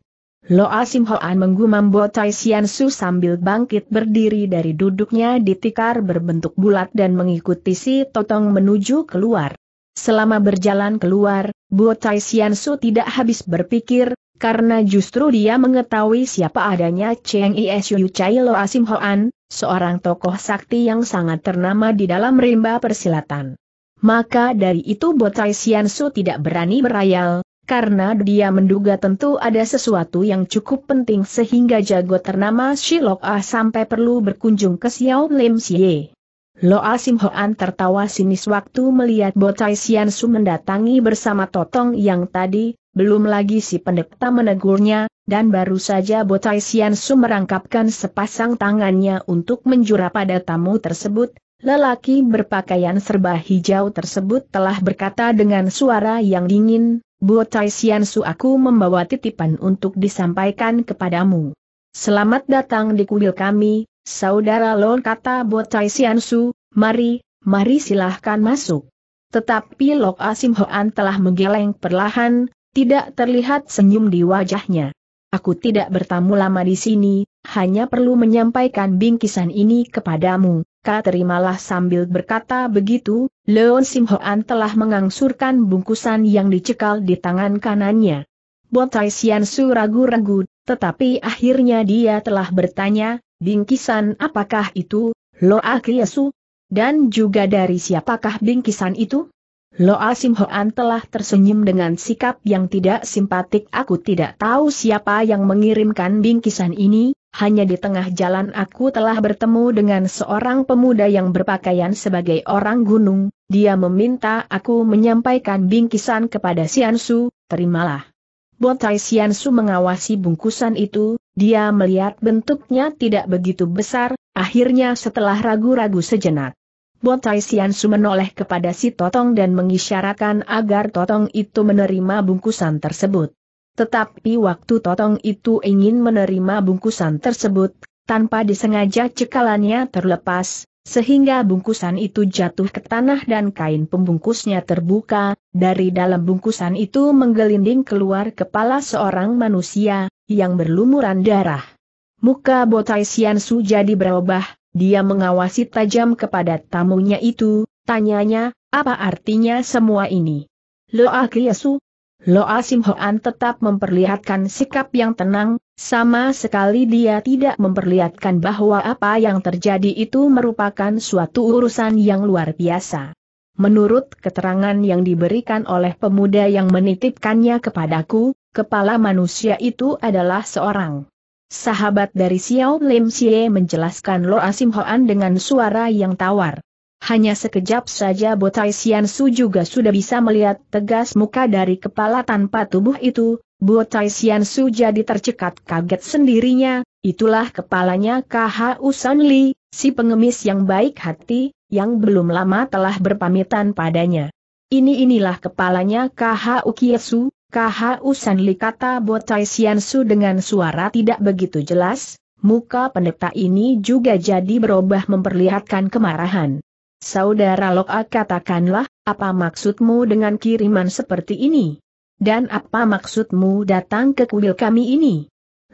Lo Sim Hoan menggumam Bo Tai Sian Su sambil bangkit berdiri dari duduknya di tikar berbentuk bulat dan mengikuti si Totong menuju keluar. Selama berjalan keluar, Bo Tai Sian Su tidak habis berpikir, karena justru dia mengetahui siapa adanya Cheng Isu Chai Lo Sim Hoan, seorang tokoh sakti yang sangat ternama di dalam rimba persilatan. Maka dari itu Bo Tai Sian Su tidak berani berayal, karena dia menduga tentu ada sesuatu yang cukup penting sehingga jago ternama Shilok A ah sampai perlu berkunjung ke Xiao Lim Xie. Loa ah Sim Hoan tertawa sinis waktu melihat Botai Sian Su mendatangi bersama Totong yang tadi, belum lagi si pendekta menegurnya, dan baru saja Botai Sian Su merangkapkan sepasang tangannya untuk menjura pada tamu tersebut, lelaki berpakaian serba hijau tersebut telah berkata dengan suara yang dingin, Buat Buotai Su aku membawa titipan untuk disampaikan kepadamu. Selamat datang di kuil kami, saudara Lon kata Buotai Su, mari, mari silahkan masuk. Tetapi Lok Asim Hoan telah menggeleng perlahan, tidak terlihat senyum di wajahnya. Aku tidak bertamu lama di sini, hanya perlu menyampaikan bingkisan ini kepadamu, Ka terimalah sambil berkata begitu, Leon Simhoan telah mengangsurkan bungkusan yang dicekal di tangan kanannya. Botai Siansu ragu-ragu, tetapi akhirnya dia telah bertanya, bingkisan apakah itu, Loa Kiesu? Dan juga dari siapakah bingkisan itu? Loa Simhoan telah tersenyum dengan sikap yang tidak simpatik. Aku tidak tahu siapa yang mengirimkan bingkisan ini, hanya di tengah jalan aku telah bertemu dengan seorang pemuda yang berpakaian sebagai orang gunung, dia meminta aku menyampaikan bingkisan kepada Siansu, terimalah. Botai Siansu mengawasi bungkusan itu, dia melihat bentuknya tidak begitu besar, akhirnya setelah ragu-ragu sejenak. Botai Siansu menoleh kepada si Totong dan mengisyaratkan agar Totong itu menerima bungkusan tersebut. Tetapi waktu Totong itu ingin menerima bungkusan tersebut, tanpa disengaja cekalannya terlepas, sehingga bungkusan itu jatuh ke tanah dan kain pembungkusnya terbuka, dari dalam bungkusan itu menggelinding keluar kepala seorang manusia, yang berlumuran darah. Muka Botai Siansu jadi berubah, dia mengawasi tajam kepada tamunya itu, tanyanya, apa artinya semua ini? Loa Kriasu, Loa Simhoan tetap memperlihatkan sikap yang tenang, sama sekali dia tidak memperlihatkan bahwa apa yang terjadi itu merupakan suatu urusan yang luar biasa. Menurut keterangan yang diberikan oleh pemuda yang menitipkannya kepadaku, kepala manusia itu adalah seorang sahabat dari Xiao Lim Xie menjelaskan Loa Simhoan dengan suara yang tawar. Hanya sekejap saja Botai Sian Su juga sudah bisa melihat tegas muka dari kepala tanpa tubuh itu, Botai Sian Su jadi tercekat kaget sendirinya, itulah kepalanya KHU San Li, si pengemis yang baik hati, yang belum lama telah berpamitan padanya. Ini inilah kepalanya KHU Kiesu, KHU Usanli kata Botai Su dengan suara tidak begitu jelas, muka pendeta ini juga jadi berubah memperlihatkan kemarahan. Saudara Loka katakanlah, apa maksudmu dengan kiriman seperti ini? Dan apa maksudmu datang ke kuil kami ini?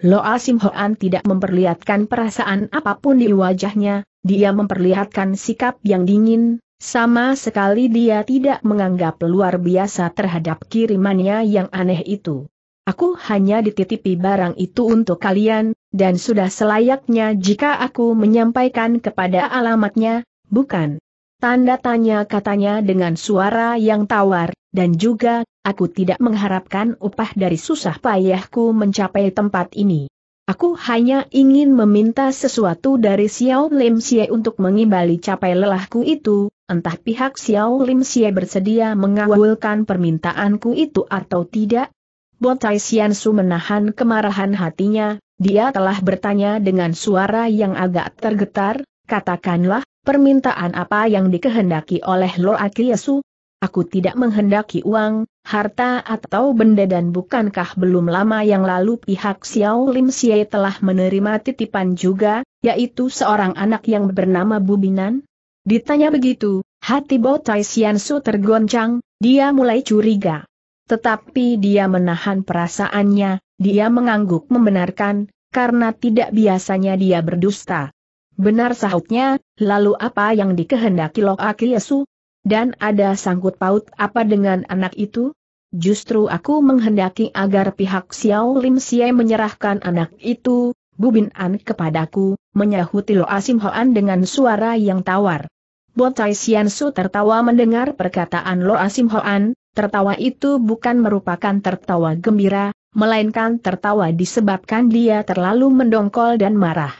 Loa Simhoan tidak memperlihatkan perasaan apapun di wajahnya, dia memperlihatkan sikap yang dingin, sama sekali dia tidak menganggap luar biasa terhadap kirimannya yang aneh itu. Aku hanya dititipi barang itu untuk kalian, dan sudah selayaknya jika aku menyampaikan kepada alamatnya, bukan? Tanda tanya katanya dengan suara yang tawar, dan juga, aku tidak mengharapkan upah dari susah payahku mencapai tempat ini. Aku hanya ingin meminta sesuatu dari Xiao Lim Xie untuk mengimbali capai lelahku itu, entah pihak Xiao Lim Xie bersedia mengawulkan permintaanku itu atau tidak. Botai Xiansu menahan kemarahan hatinya, dia telah bertanya dengan suara yang agak tergetar, katakanlah, Permintaan apa yang dikehendaki oleh Loa Kiesu? Aku tidak menghendaki uang, harta atau benda dan bukankah belum lama yang lalu pihak Xiao Lim Xie telah menerima titipan juga, yaitu seorang anak yang bernama Bubinan? Ditanya begitu, hati Bo Tai Su tergoncang, dia mulai curiga. Tetapi dia menahan perasaannya, dia mengangguk membenarkan, karena tidak biasanya dia berdusta. Benar sahutnya, lalu apa yang dikehendaki Lok Akiesu? Dan ada sangkut paut apa dengan anak itu? Justru aku menghendaki agar pihak Xiao Lim Xie menyerahkan anak itu, Bubin An kepadaku, menyahuti Lo Asim Hoan dengan suara yang tawar. Botai Su tertawa mendengar perkataan Lo Asim Hoan, tertawa itu bukan merupakan tertawa gembira, melainkan tertawa disebabkan dia terlalu mendongkol dan marah.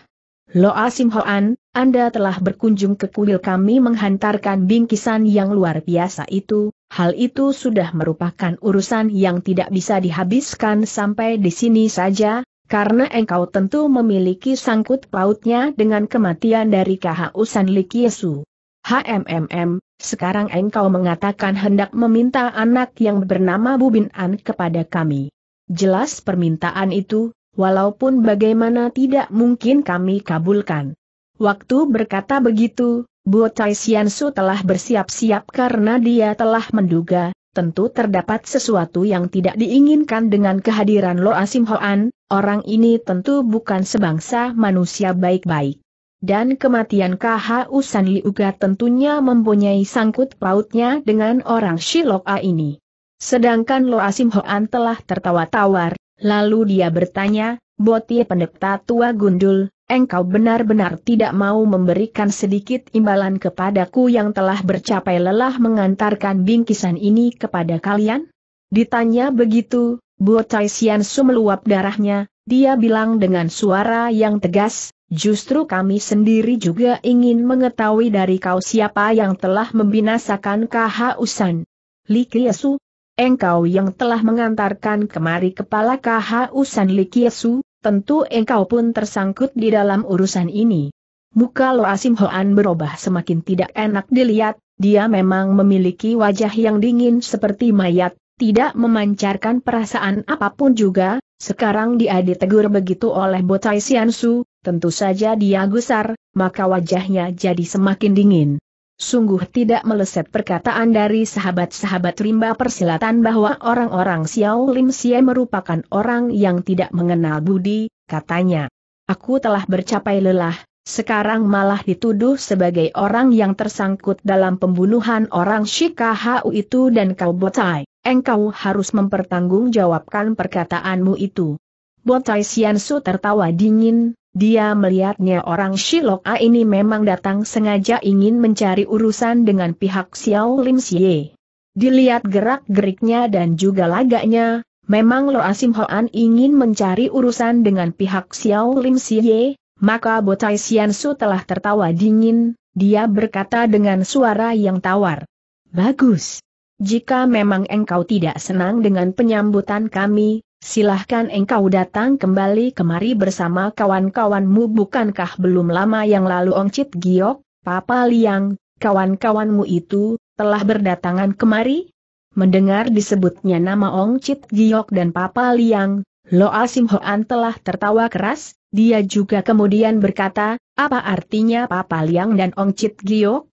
Loa Hoan, Anda telah berkunjung ke kuil kami menghantarkan bingkisan yang luar biasa itu, hal itu sudah merupakan urusan yang tidak bisa dihabiskan sampai di sini saja, karena engkau tentu memiliki sangkut pautnya dengan kematian dari KHU San Likiesu. HMMM, sekarang engkau mengatakan hendak meminta anak yang bernama Bubin An kepada kami. Jelas permintaan itu, walaupun bagaimana tidak mungkin kami kabulkan. Waktu berkata begitu, Buat Botai Xiansu telah bersiap-siap karena dia telah menduga, tentu terdapat sesuatu yang tidak diinginkan dengan kehadiran Lo Asim Hoan, orang ini tentu bukan sebangsa manusia baik-baik. Dan kematian KH Usan Liuga tentunya mempunyai sangkut pautnya dengan orang Shilok A ini. Sedangkan Lo Asim Hoan telah tertawa tawar, Lalu dia bertanya, Boti pendeta tua gundul, engkau benar-benar tidak mau memberikan sedikit imbalan kepadaku yang telah bercapai lelah mengantarkan bingkisan ini kepada kalian? Ditanya begitu, Botai Siansu meluap darahnya, dia bilang dengan suara yang tegas, justru kami sendiri juga ingin mengetahui dari kau siapa yang telah membinasakan Kaha Usan. Li Kiesu, engkau yang telah mengantarkan kemari kepala KHU San Likiesu, tentu engkau pun tersangkut di dalam urusan ini. Muka Asim Hoan berubah semakin tidak enak dilihat, dia memang memiliki wajah yang dingin seperti mayat, tidak memancarkan perasaan apapun juga, sekarang dia ditegur begitu oleh Botai Siansu, tentu saja dia gusar, maka wajahnya jadi semakin dingin. Sungguh tidak meleset perkataan dari sahabat-sahabat rimba persilatan bahwa orang-orang Xiao Lim Xie merupakan orang yang tidak mengenal budi, katanya. Aku telah bercapai lelah, sekarang malah dituduh sebagai orang yang tersangkut dalam pembunuhan orang Shikahu itu dan kau botai, engkau harus mempertanggungjawabkan perkataanmu itu. Botai Su tertawa dingin, dia melihatnya orang A ini memang datang sengaja ingin mencari urusan dengan pihak Xiao Lim Xie. Dilihat gerak-geriknya dan juga lagaknya, memang Lo Asim Hoan ingin mencari urusan dengan pihak Xiao Lim Xie, maka Botai Sian Su telah tertawa dingin, dia berkata dengan suara yang tawar. Bagus. Jika memang engkau tidak senang dengan penyambutan kami, Silahkan engkau datang kembali kemari bersama kawan-kawanmu bukankah belum lama yang lalu Ong Ongcit Giok, Papa Liang, kawan-kawanmu itu, telah berdatangan kemari? Mendengar disebutnya nama Ong Chit Giok dan Papa Liang, Loa Sim Hoan telah tertawa keras, dia juga kemudian berkata, apa artinya Papa Liang dan Ong Chit Giok?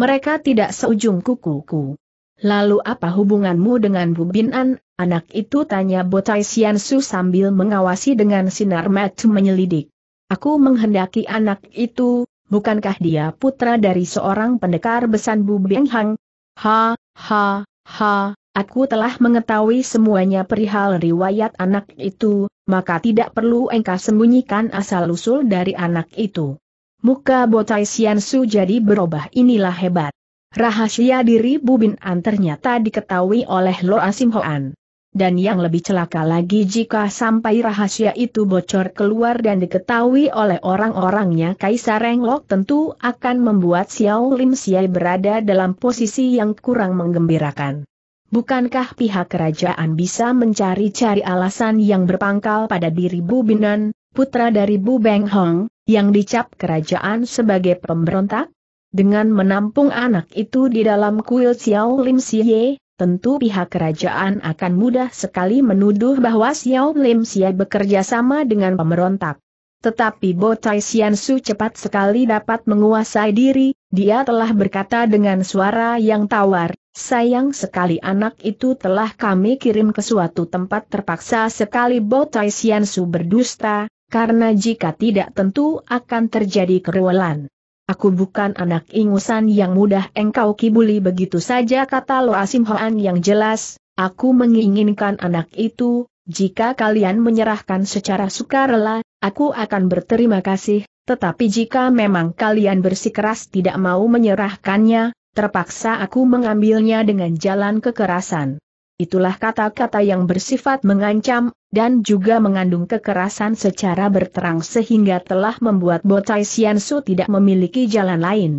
Mereka tidak seujung kukuku. Lalu apa hubunganmu dengan Bubinan? Anak itu tanya Botai Su sambil mengawasi dengan sinar mata menyelidik. Aku menghendaki anak itu, bukankah dia putra dari seorang pendekar besan Bu Beng Hang? Ha, ha, ha, aku telah mengetahui semuanya perihal riwayat anak itu, maka tidak perlu engkau sembunyikan asal-usul dari anak itu. Muka Botai Su jadi berubah inilah hebat. Rahasia diri Bubin Bin An ternyata diketahui oleh Lo Asim Hoan dan yang lebih celaka lagi jika sampai rahasia itu bocor keluar dan diketahui oleh orang-orangnya Kaisar Renglok tentu akan membuat Xiao Lim Siai berada dalam posisi yang kurang menggembirakan. Bukankah pihak kerajaan bisa mencari-cari alasan yang berpangkal pada diri Bu Binan, putra dari Bu Beng Hong, yang dicap kerajaan sebagai pemberontak? Dengan menampung anak itu di dalam kuil Xiao Lim Siye, tentu pihak kerajaan akan mudah sekali menuduh bahwa Xiao Lim Xia bekerja sama dengan pemberontak. Tetapi Bo Tai Sian Su cepat sekali dapat menguasai diri, dia telah berkata dengan suara yang tawar, sayang sekali anak itu telah kami kirim ke suatu tempat terpaksa sekali Bo Tai Sian Su berdusta, karena jika tidak tentu akan terjadi keruelan. Aku bukan anak ingusan yang mudah engkau kibuli begitu saja kata Loa Simhoan yang jelas, aku menginginkan anak itu, jika kalian menyerahkan secara sukarela, aku akan berterima kasih, tetapi jika memang kalian bersikeras tidak mau menyerahkannya, terpaksa aku mengambilnya dengan jalan kekerasan. Itulah kata-kata yang bersifat mengancam, dan juga mengandung kekerasan secara berterang sehingga telah membuat Botai Siansu tidak memiliki jalan lain.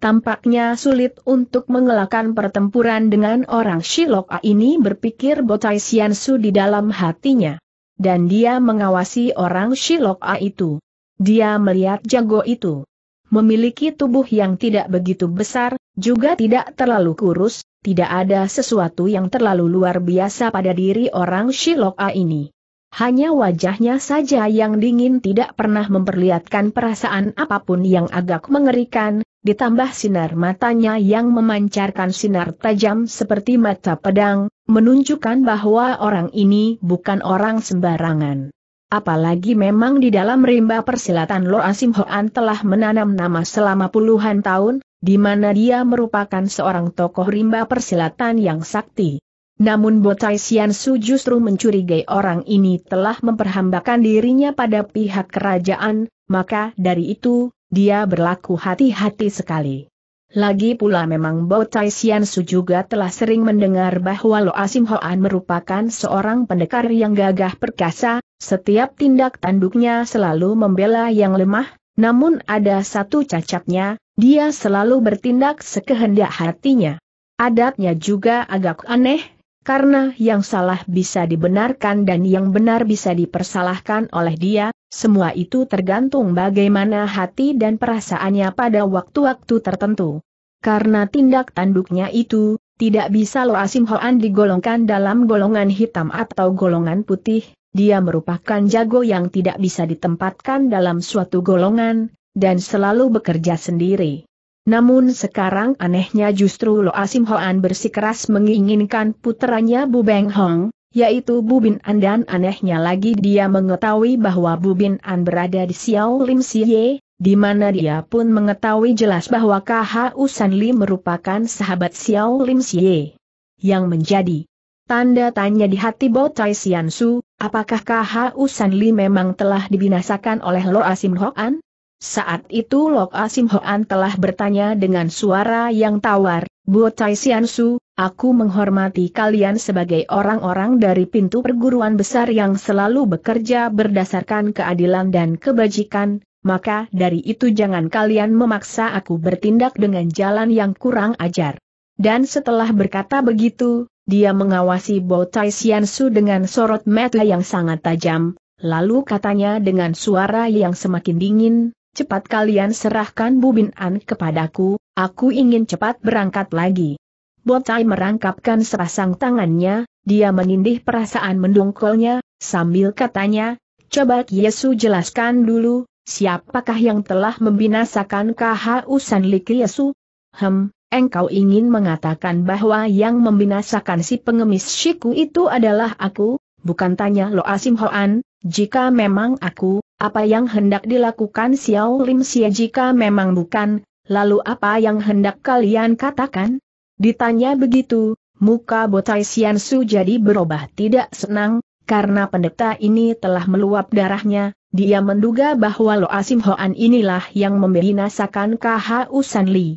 Tampaknya sulit untuk mengelakkan pertempuran dengan orang Shilok A ini berpikir Botai Siansu di dalam hatinya. Dan dia mengawasi orang Shilok A itu. Dia melihat jago itu memiliki tubuh yang tidak begitu besar, juga tidak terlalu kurus, tidak ada sesuatu yang terlalu luar biasa pada diri orang Shiloka ini. Hanya wajahnya saja yang dingin tidak pernah memperlihatkan perasaan apapun yang agak mengerikan, ditambah sinar matanya yang memancarkan sinar tajam seperti mata pedang, menunjukkan bahwa orang ini bukan orang sembarangan. Apalagi memang di dalam rimba persilatan Lo Asim Hoan telah menanam nama selama puluhan tahun, di mana dia merupakan seorang tokoh rimba persilatan yang sakti. Namun Botai Sian Su justru mencurigai orang ini telah memperhambakan dirinya pada pihak kerajaan, maka dari itu, dia berlaku hati-hati sekali. Lagi pula memang Bo Tai Sian Su juga telah sering mendengar bahwa Lo Asim Hoan merupakan seorang pendekar yang gagah perkasa, setiap tindak tanduknya selalu membela yang lemah, namun ada satu cacatnya, dia selalu bertindak sekehendak hatinya. Adatnya juga agak aneh, karena yang salah bisa dibenarkan dan yang benar bisa dipersalahkan oleh dia, semua itu tergantung bagaimana hati dan perasaannya pada waktu-waktu tertentu. Karena tindak tanduknya itu, tidak bisa Asim Hoan digolongkan dalam golongan hitam atau golongan putih, dia merupakan jago yang tidak bisa ditempatkan dalam suatu golongan, dan selalu bekerja sendiri. Namun sekarang anehnya justru Asim Hoan bersikeras menginginkan putranya Bu Beng Hong, yaitu Bubin An dan anehnya lagi dia mengetahui bahwa Bubin An berada di Xiao Lim Siye, di mana dia pun mengetahui jelas bahwa Kha usan Li merupakan sahabat Xiao Lim Siye. Yang menjadi tanda tanya di hati Bo Tai Sian Su, apakah Kha usan Li memang telah dibinasakan oleh Lo Asim Hoan? Saat itu Lok Asim Hoan telah bertanya dengan suara yang tawar, Bu Tai Sian Su, Aku menghormati kalian sebagai orang-orang dari pintu perguruan besar yang selalu bekerja berdasarkan keadilan dan kebajikan, maka dari itu jangan kalian memaksa aku bertindak dengan jalan yang kurang ajar. Dan setelah berkata begitu, dia mengawasi Bao Tai Su dengan sorot mata yang sangat tajam, lalu katanya dengan suara yang semakin dingin, cepat kalian serahkan Bubin An kepadaku, aku ingin cepat berangkat lagi. Botai merangkapkan sepasang tangannya, dia menindih perasaan mendongkolnya, sambil katanya, coba Yesu jelaskan dulu, siapakah yang telah membinasakan kehausan Lik Yesu? Hem, engkau ingin mengatakan bahwa yang membinasakan si pengemis Shiku itu adalah aku, bukan tanya lo Asim Hoan, jika memang aku, apa yang hendak dilakukan Xiao Lim Xie jika memang bukan, lalu apa yang hendak kalian katakan? Ditanya begitu, muka Botai Su jadi berubah tidak senang, karena pendeta ini telah meluap darahnya, dia menduga bahwa Asim Hoan inilah yang membinasakan Li. Usanli.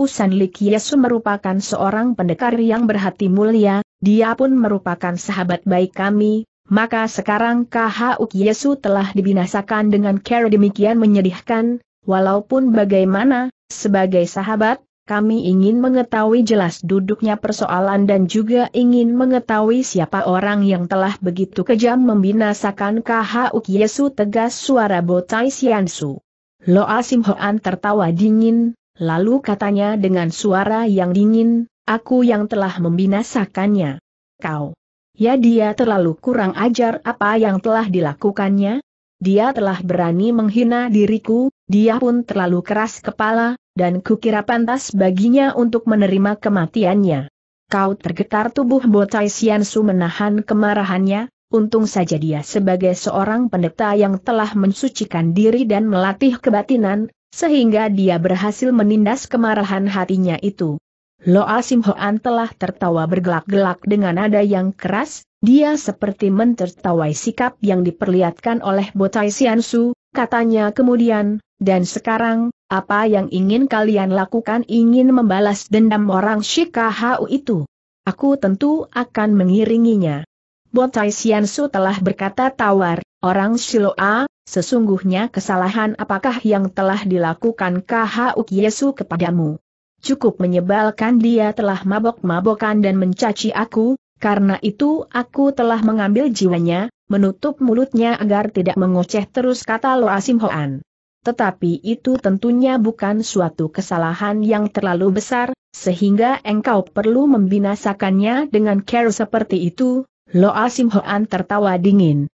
Usan Li Kiesu merupakan seorang pendekar yang berhati mulia, dia pun merupakan sahabat baik kami, maka sekarang KHU Kiesu telah dibinasakan dengan cara demikian menyedihkan, walaupun bagaimana, sebagai sahabat, kami ingin mengetahui jelas duduknya persoalan dan juga ingin mengetahui siapa orang yang telah begitu kejam membinasakan KHU Yesu tegas suara Botai Siansu. Loa Simhoan tertawa dingin, lalu katanya dengan suara yang dingin, aku yang telah membinasakannya. Kau. Ya dia terlalu kurang ajar apa yang telah dilakukannya, dia telah berani menghina diriku, dia pun terlalu keras kepala, dan kukira pantas baginya untuk menerima kematiannya. Kau tergetar tubuh Botai Siansu menahan kemarahannya, untung saja dia sebagai seorang pendeta yang telah mensucikan diri dan melatih kebatinan, sehingga dia berhasil menindas kemarahan hatinya itu. Loa Simhoan telah tertawa bergelak-gelak dengan nada yang keras, dia seperti mentertawai sikap yang diperlihatkan oleh Botai Siansu, katanya kemudian, dan sekarang, apa yang ingin kalian lakukan ingin membalas dendam orang Shikahau itu? Aku tentu akan mengiringinya. Botai Siansu telah berkata tawar, orang Shiloa, sesungguhnya kesalahan apakah yang telah dilakukan Kahau Yesu kepadamu? cukup menyebalkan dia telah mabok-mabokan dan mencaci aku, karena itu aku telah mengambil jiwanya, menutup mulutnya agar tidak mengoceh terus kata Loa Simhoan. Tetapi itu tentunya bukan suatu kesalahan yang terlalu besar, sehingga engkau perlu membinasakannya dengan care seperti itu, Loa Simhoan tertawa dingin.